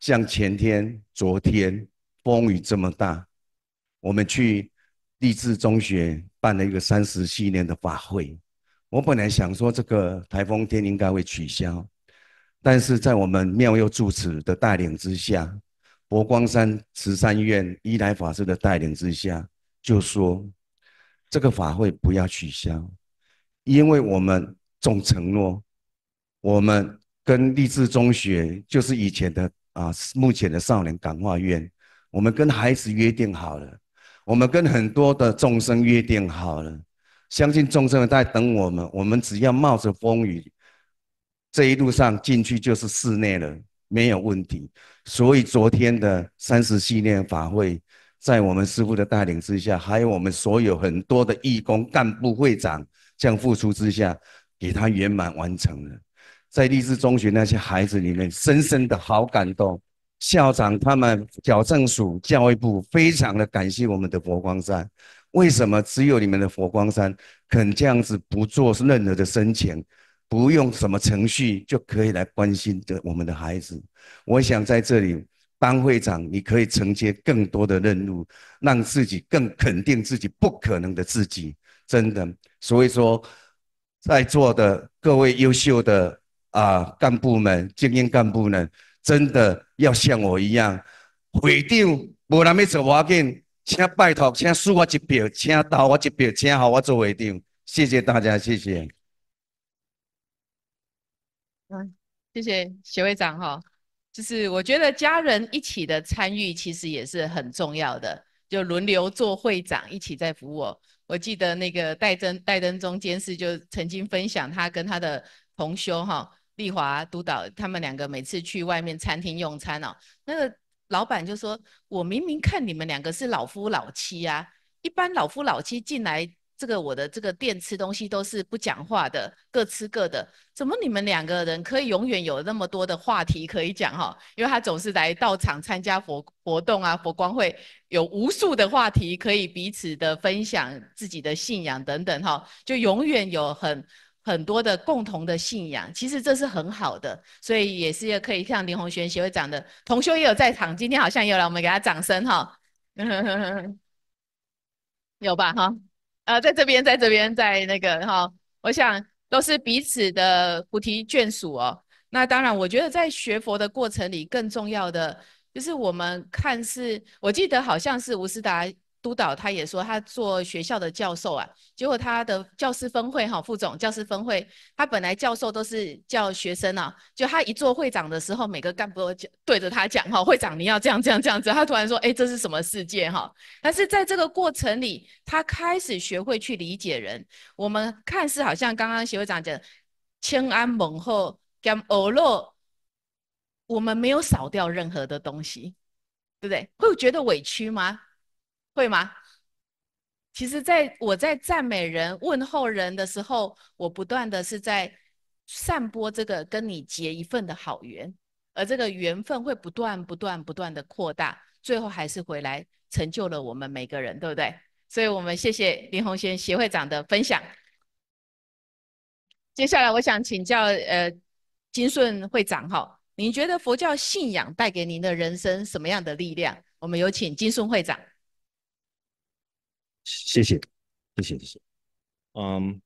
像前天、昨天风雨这么大，我们去励志中学办了一个三十七年的法会。我本来想说这个台风天应该会取消，但是在我们妙佑住持的带领之下，佛光山慈山院一来法师的带领之下。就说这个法会不要取消，因为我们总承诺，我们跟励志中学，就是以前的啊，目前的少年感化院，我们跟孩子约定好了，我们跟很多的众生约定好了，相信众生在等我们，我们只要冒着风雨，这一路上进去就是室内了，没有问题。所以昨天的三十系列法会。在我们师傅的带领之下，还有我们所有很多的义工、干部、会长这样付出之下，给他圆满完成了。在励志中学那些孩子里面，深深的好感动。校长、他们矫正署、教育部非常的感谢我们的佛光山。为什么只有你们的佛光山肯这样子不做任何的申请，不用什么程序就可以来关心的我们的孩子？我想在这里。当会长，你可以承接更多的任务，让自己更肯定自己不可能的自己，真的。所以说，在座的各位优秀的啊干部们、精英干部们，真的要像我一样，会长无啥物找我见，请拜托，请输我一票，请投我一票，请好我做会长。谢谢大家，谢谢。嗯，谢谢徐会长哈。就是我觉得家人一起的参与其实也是很重要的，就轮流做会长，一起在服务。我记得那个戴登戴登中监事就曾经分享，他跟他的同修哈丽华督导他们两个每次去外面餐厅用餐哦，那个老板就说，我明明看你们两个是老夫老妻啊，一般老夫老妻进来。这个我的这个店吃东西都是不讲话的，各吃各的。怎么你们两个人可以永远有那么多的话题可以讲哈？因为他总是来到场参加佛活动啊，佛光会有无数的话题可以彼此的分享自己的信仰等等哈，就永远有很很多的共同的信仰。其实这是很好的，所以也是可以像林宏璇协会会长的同修也有在场，今天好像也来，我们给他掌声哈。有吧哈？呃，在这边，在这边，在那个哈，我想都是彼此的菩提眷属哦。那当然，我觉得在学佛的过程里，更重要的就是我们看是，我记得好像是吴思达。督导他也说，他做学校的教授啊，结果他的教师分会哈，副总教师分会，他本来教授都是叫学生啊，就他一做会长的时候，每个干部都讲对着他讲哈，会长你要这样这样这样子。他突然说，哎，这是什么世界哈？但是在这个过程里，他开始学会去理解人。我们看似好像刚刚协会长讲，前安猛后跟欧落，我们没有少掉任何的东西，对不对？会觉得委屈吗？会吗？其实，在我在赞美人、问候人的时候，我不断的是在散播这个跟你结一份的好缘，而这个缘分会不断、不断、不断的扩大，最后还是回来成就了我们每个人，对不对？所以我们谢谢林宏轩协会会长的分享。接下来，我想请教呃金顺会长哈，你觉得佛教信仰带给您的人生什么样的力量？我们有请金顺会长。谢谢，谢谢，谢谢。嗯，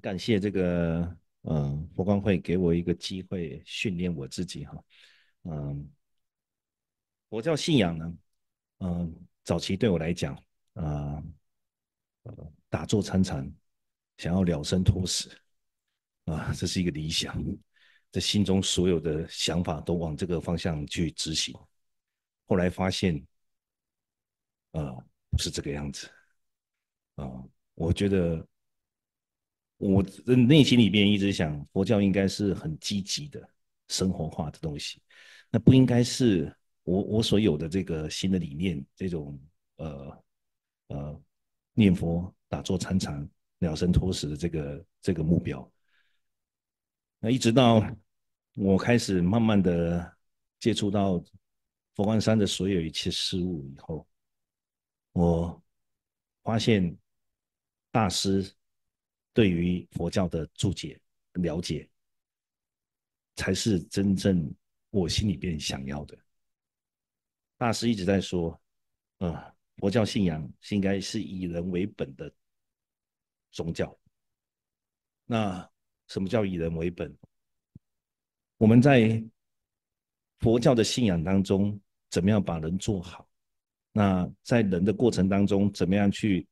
感谢这个，嗯，佛光会给我一个机会训练我自己哈。嗯，佛教信仰呢，嗯，早期对我来讲，啊，打坐参禅，想要了生脱死，啊，这是一个理想，这心中所有的想法都往这个方向去执行。后来发现，呃，不是这个样子。啊，我觉得我的内心里边一直想，佛教应该是很积极的生活化的东西，那不应该是我我所有的这个新的理念，这种呃呃念佛打坐参禅了生脱死的这个这个目标。那一直到我开始慢慢的接触到佛光山的所有一切事物以后，我发现。大师对于佛教的注解了解，才是真正我心里边想要的。大师一直在说，嗯，佛教信仰是应该是以人为本的宗教。那什么叫以人为本？我们在佛教的信仰当中，怎么样把人做好？那在人的过程当中，怎么样去？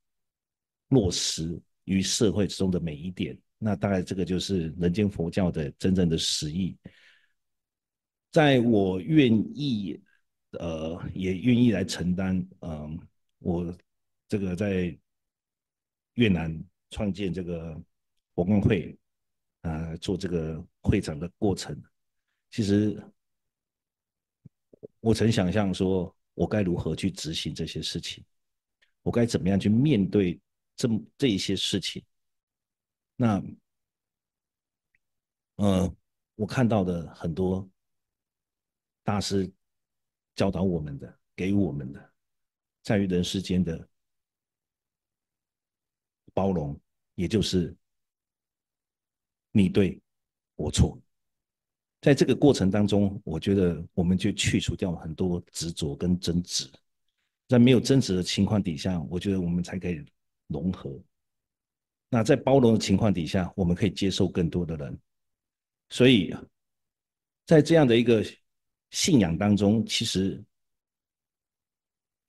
落实于社会之中的每一点，那大概这个就是人间佛教的真正的实义。在我愿意，呃，也愿意来承担，嗯，我这个在越南创建这个佛光会，呃，做这个会长的过程，其实我曾想象说，我该如何去执行这些事情，我该怎么样去面对。这这一些事情，那，呃，我看到的很多大师教导我们的、给我们的，在于人世间的包容，也就是你对，我错，在这个过程当中，我觉得我们就去除掉很多执着跟争执，在没有争执的情况底下，我觉得我们才可以。融合，那在包容的情况底下，我们可以接受更多的人，所以在这样的一个信仰当中，其实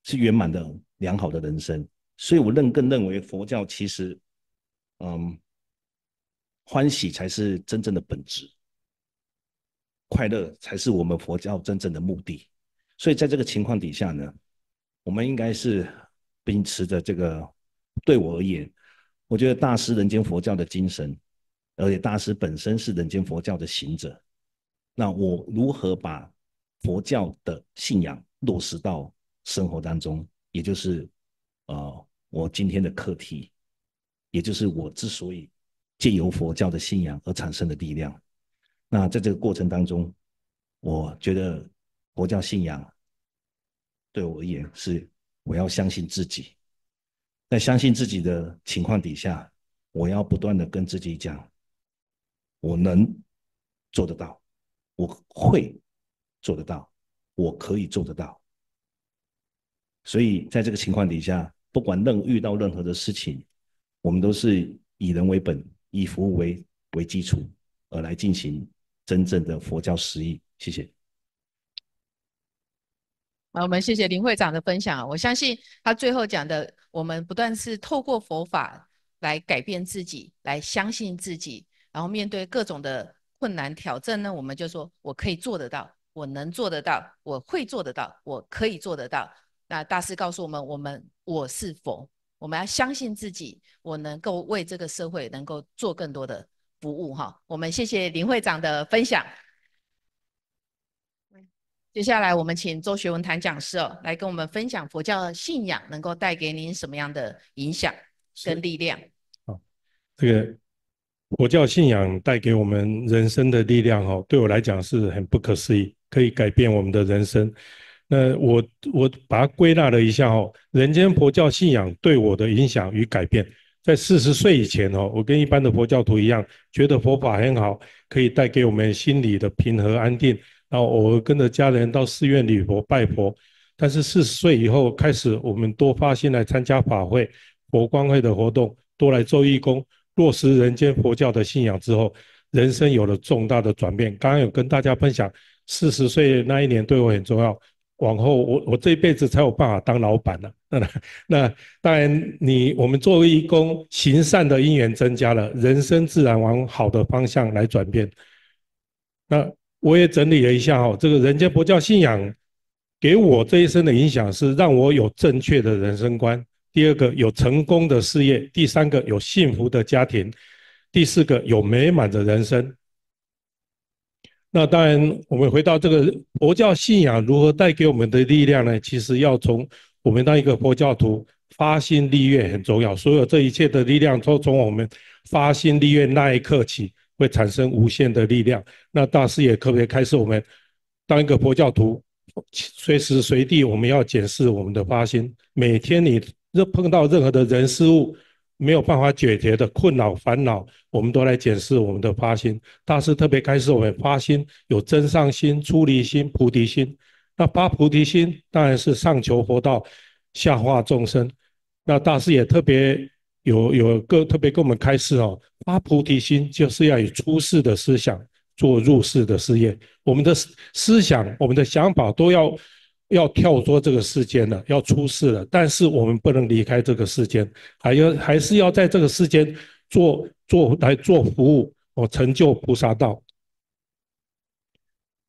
是圆满的、良好的人生。所以我认更认为，佛教其实，嗯，欢喜才是真正的本质，快乐才是我们佛教真正的目的。所以在这个情况底下呢，我们应该是秉持着这个。对我而言，我觉得大师人间佛教的精神，而且大师本身是人间佛教的行者。那我如何把佛教的信仰落实到生活当中？也就是，呃，我今天的课题，也就是我之所以借由佛教的信仰而产生的力量。那在这个过程当中，我觉得佛教信仰对我而言是我要相信自己。在相信自己的情况底下，我要不断的跟自己讲，我能做得到，我会做得到，我可以做得到。所以在这个情况底下，不管任遇到任何的事情，我们都是以人为本，以服务为为基础，而来进行真正的佛教实意。谢谢。那我们谢谢林会长的分享。我相信他最后讲的，我们不断是透过佛法来改变自己，来相信自己，然后面对各种的困难挑战呢，我们就说我可以做得到，我能做得到，我会做得到，我可以做得到。那大师告诉我们，我们我是佛，我们要相信自己，我能够为这个社会能够做更多的服务哈。我们谢谢林会长的分享。接下来，我们请周学文谈讲师哦，来跟我们分享佛教信仰能够带给您什么样的影响跟力量。好，这个佛教信仰带给我们人生的力量哦，对我来讲是很不可思议，可以改变我们的人生。那我我把它归纳了一下哦，人间佛教信仰对我的影响与改变，在四十岁以前哦，我跟一般的佛教徒一样，觉得佛法很好，可以带给我们心理的平和安定。然后偶尔跟着家人到寺院礼佛拜佛，但是四十岁以后开始，我们多发心来参加法会、佛光会的活动，多来做义工，落实人间佛教的信仰之后，人生有了重大的转变。刚刚有跟大家分享，四十岁那一年对我很重要，往后我我这一辈子才有办法当老板了。那当然，你我们做义工、行善的因缘增加了，人生自然往好的方向来转变。那。我也整理了一下哦，这个人间佛教信仰给我这一生的影响是让我有正确的人生观，第二个有成功的事业，第三个有幸福的家庭，第四个有美满的人生。那当然，我们回到这个佛教信仰如何带给我们的力量呢？其实要从我们当一个佛教徒发心立愿很重要，所有这一切的力量都从我们发心立愿那一刻起。会产生无限的力量。那大师也特别开示我们，当一个佛教徒，随时随地我们要检视我们的发心。每天你碰到任何的人事物，没有办法解决的困扰烦恼，我们都来检视我们的发心。大师特别开示我们，发心有真上心、出离心、菩提心。那发菩提心当然是上求佛道，下化众生。那大师也特别。有有个特别跟我们开示哦，发菩提心就是要以出世的思想做入世的事业。我们的思想、我们的想法都要要跳出这个世间了，要出世了。但是我们不能离开这个世间，还要还是要在这个世间做做来做服务，哦，成就菩萨道。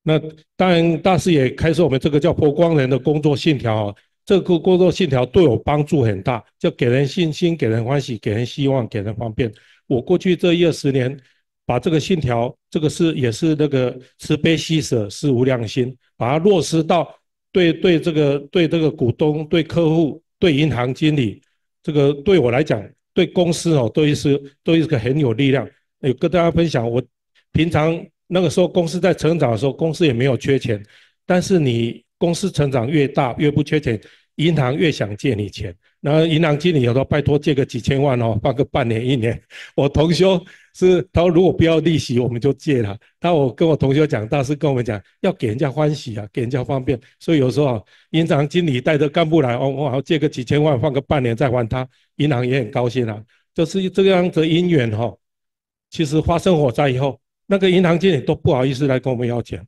那当然，大师也开示我们这个叫破光人的工作信条哦。这个工作信条对我帮助很大，就给人信心，给人欢喜，给人希望，给人方便。我过去这一二十年，把这个信条，这个是也是那个慈悲喜舍是无量心，把它落实到对对这个对这个股东、对客户、对银行经理，这个对我来讲，对公司哦，都是都是个很有力量。有跟大家分享，我平常那个时候公司在成长的时候，公司也没有缺钱，但是你。公司成长越大，越不缺钱，银行越想借你钱。后银行经理有时候拜托借个几千万哦，放个半年一年。我同学是他说如果不要利息，我们就借了。但我跟我同学讲，大师跟我们讲，要给人家欢喜啊，给人家方便。所以有时候银行经理带着干部来哦，我好借个几千万，放个半年再还他，银行也很高兴啊。就是这样的因缘哈。其实发生火灾以后，那个银行经理都不好意思来跟我们要钱。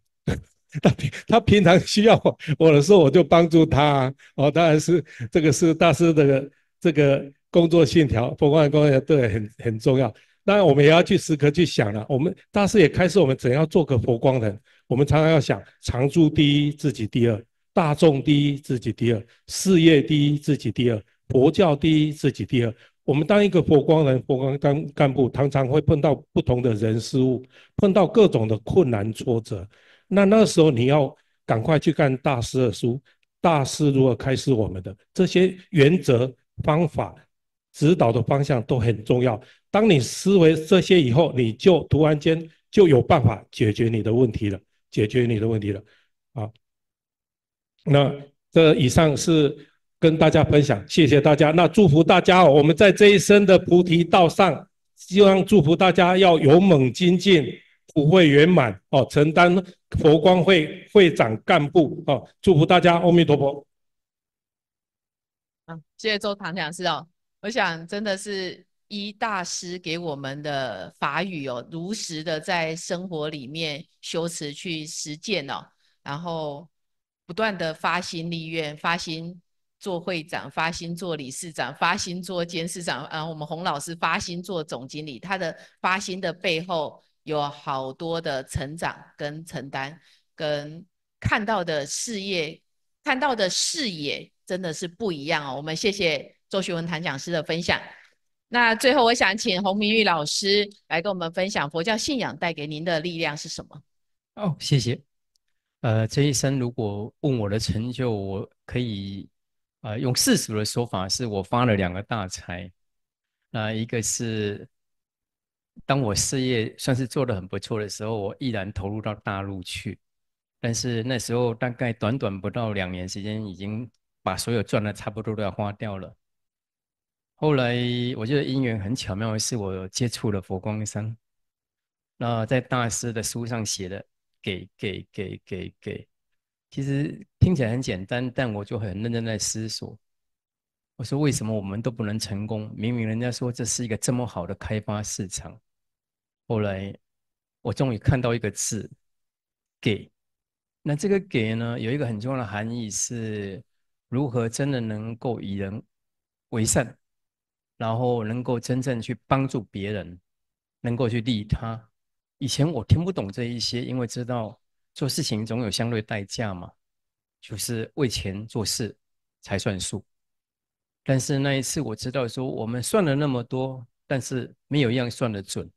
他平他平常需要我我的时候，我就帮助他。哦，当然是这个是大师的这个工作信条，佛光的工作对很很重要。当然，我们也要去时刻去想了。我们大师也开始，我们怎样做个佛光人？我们常常要想：常住第一，自己第二；大众第一，自己第二；事业第一，自己第二；佛教第一，自己第二。我们当一个佛光人，佛光干干部，常常会碰到不同的人事物，碰到各种的困难挫折。那那时候你要赶快去看大师的书，大师如何开示我们的这些原则、方法、指导的方向都很重要。当你思维这些以后，你就突然间就有办法解决你的问题了，解决你的问题了。啊，那这以上是跟大家分享，谢谢大家。那祝福大家，我们在这一生的菩提道上，希望祝福大家要勇猛精进。普惠圆满哦，承担佛光会会长干部哦，祝福大家，阿弥陀佛。嗯，谢谢周堂讲师哦，我想真的是一大师给我们的法语哦，如实的在生活里面修持去实践哦，然后不断的发心立愿，发心做会长，发心做理事长，发心做监事长，啊，我们洪老师发心做总经理，他的发心的背后。有好多的成长跟承担，跟看到的事业，看到的视野真的是不一样哦。我们谢谢周学文谭讲师的分享。那最后，我想请洪明玉老师来跟我们分享佛教信仰带给您的力量是什么？哦，谢谢。呃，这一生如果问我的成就，我可以呃用世俗的说法，是我发了两个大财。那一个是。当我事业算是做的很不错的时候，我毅然投入到大陆去。但是那时候大概短短不到两年时间，已经把所有赚的差不多都要花掉了。后来我觉得姻缘很巧妙的是，我接触了佛光山。那在大师的书上写的，给给给给给，其实听起来很简单，但我就很认真在思索。我说为什么我们都不能成功？明明人家说这是一个这么好的开发市场。后来我终于看到一个字“给”，那这个“给”呢，有一个很重要的含义，是如何真的能够以人为善，然后能够真正去帮助别人，能够去利他。以前我听不懂这一些，因为知道做事情总有相对代价嘛，就是为钱做事才算数。但是那一次我知道说，我们算了那么多，但是没有一样算得准。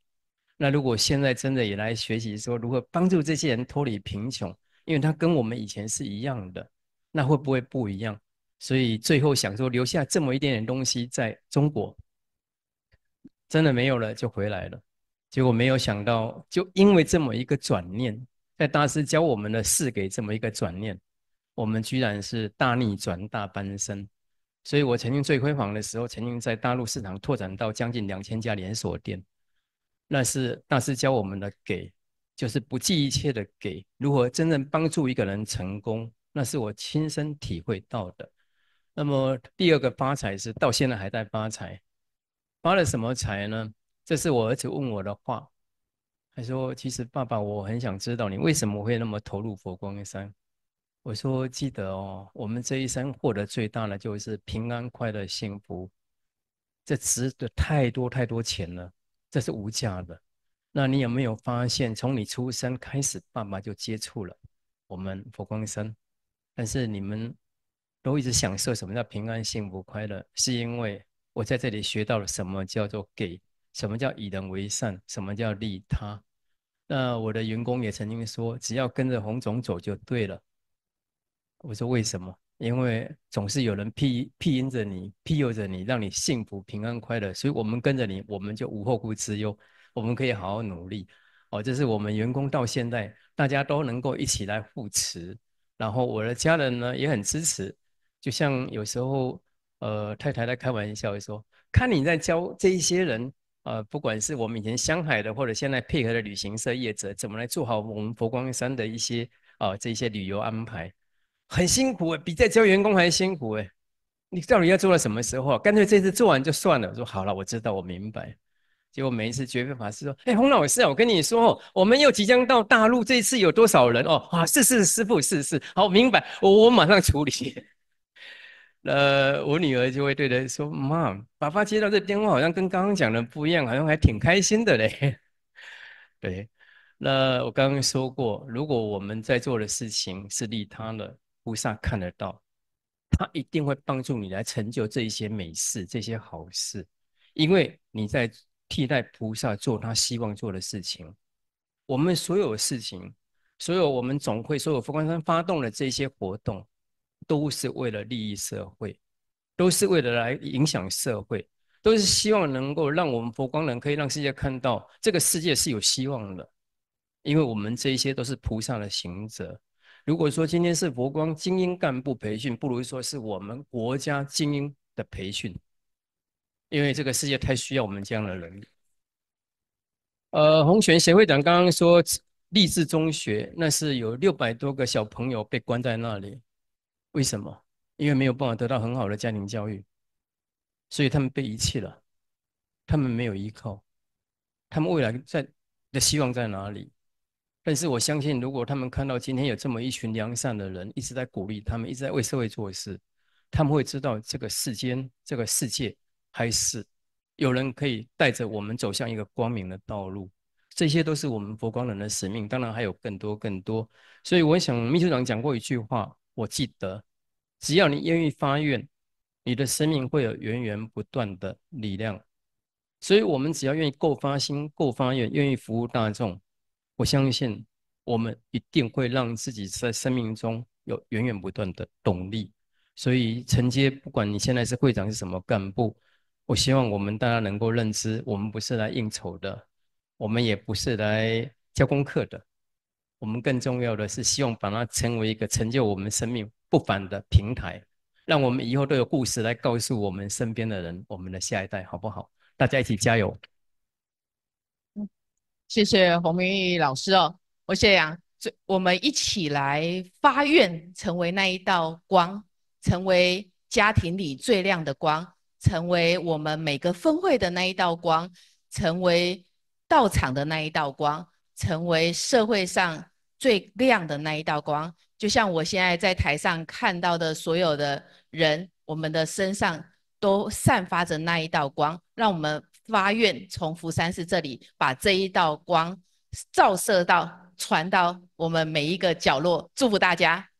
那如果现在真的也来学习说如何帮助这些人脱离贫穷，因为他跟我们以前是一样的，那会不会不一样？所以最后想说留下这么一点点东西在中国，真的没有了就回来了。结果没有想到，就因为这么一个转念，在大师教我们的四给这么一个转念，我们居然是大逆转大翻身。所以我曾经最辉煌的时候，曾经在大陆市场拓展到将近两千家连锁店。那是大师教我们的，给就是不计一切的给。如何真正帮助一个人成功，那是我亲身体会到的。那么第二个发财是到现在还在发财，发了什么财呢？这是我儿子问我的话，他说：“其实爸爸，我很想知道你为什么会那么投入佛光山。”我说：“记得哦，我们这一生获得最大的就是平安、快乐、幸福，这值得太多太多钱了。”这是无价的。那你有没有发现，从你出生开始，爸爸就接触了我们佛光山，但是你们都一直享受什么叫平安、幸福、快乐，是因为我在这里学到了什么叫做给，什么叫以人为善，什么叫利他。那我的员工也曾经说，只要跟着洪总走就对了。我说为什么？因为总是有人庇庇荫着你，庇佑着你，让你幸福、平安、快乐，所以我们跟着你，我们就无后顾之忧，我们可以好好努力。哦，这是我们员工到现在大家都能够一起来扶持，然后我的家人呢也很支持。就像有时候，呃，太太在开玩笑说，看你在教这一些人，呃，不管是我们以前香海的，或者现在配合的旅行社业者，怎么来做好我们佛光山的一些啊这些旅游安排。很辛苦诶，比在教员工还辛苦诶。你到底要做到什么时候？干脆这次做完就算了。我说好了，我知道，我明白。结果每一次绝命法师说：“哎，洪老师啊，我跟你说，我们又即将到大陆，这一次有多少人哦？啊，是是，师傅，是是，好，明白，我我马上处理。”那我女儿就会对着说：“妈，爸爸接到这电话，好像跟刚刚讲的不一样，好像还挺开心的嘞。”对，那我刚刚说过，如果我们在做的事情是利他的。菩萨看得到，他一定会帮助你来成就这一些美事、这些好事，因为你在替代菩萨做他希望做的事情。我们所有事情，所有我们总会，所有佛光山发动的这些活动，都是为了利益社会，都是为了来影响社会，都是希望能够让我们佛光人可以让世界看到这个世界是有希望的，因为我们这一些都是菩萨的行者。如果说今天是佛光精英干部培训，不如说是我们国家精英的培训，因为这个世界太需要我们这样的人。呃，洪旋协会会长刚刚说，励志中学那是有六百多个小朋友被关在那里，为什么？因为没有办法得到很好的家庭教育，所以他们被遗弃了，他们没有依靠，他们未来在的希望在哪里？但是我相信，如果他们看到今天有这么一群良善的人一直在鼓励他们，一直在为社会做事，他们会知道这个世间、这个世界还是有人可以带着我们走向一个光明的道路。这些都是我们佛光人的使命。当然还有更多、更多。所以我想秘书长讲过一句话，我记得：只要你愿意发愿，你的生命会有源源不断的力量。所以，我们只要愿意够发心、够发愿，愿意服务大众。我相信我们一定会让自己在生命中有源源不断的动力。所以承接，不管你现在是会长是什么干部，我希望我们大家能够认知，我们不是来应酬的，我们也不是来交功课的，我们更重要的是希望把它成为一个成就我们生命不凡的平台，让我们以后都有故事来告诉我们身边的人，我们的下一代好不好？大家一起加油！谢谢洪明义老师哦，我谢阳，我们一起来发愿，成为那一道光，成为家庭里最亮的光，成为我们每个分会的那一道光，成为道场的那一道光，成为社会上最亮的那一道光。就像我现在在台上看到的所有的人，我们的身上都散发着那一道光，让我们。发愿从福山寺这里把这一道光照射到、传到我们每一个角落，祝福大家。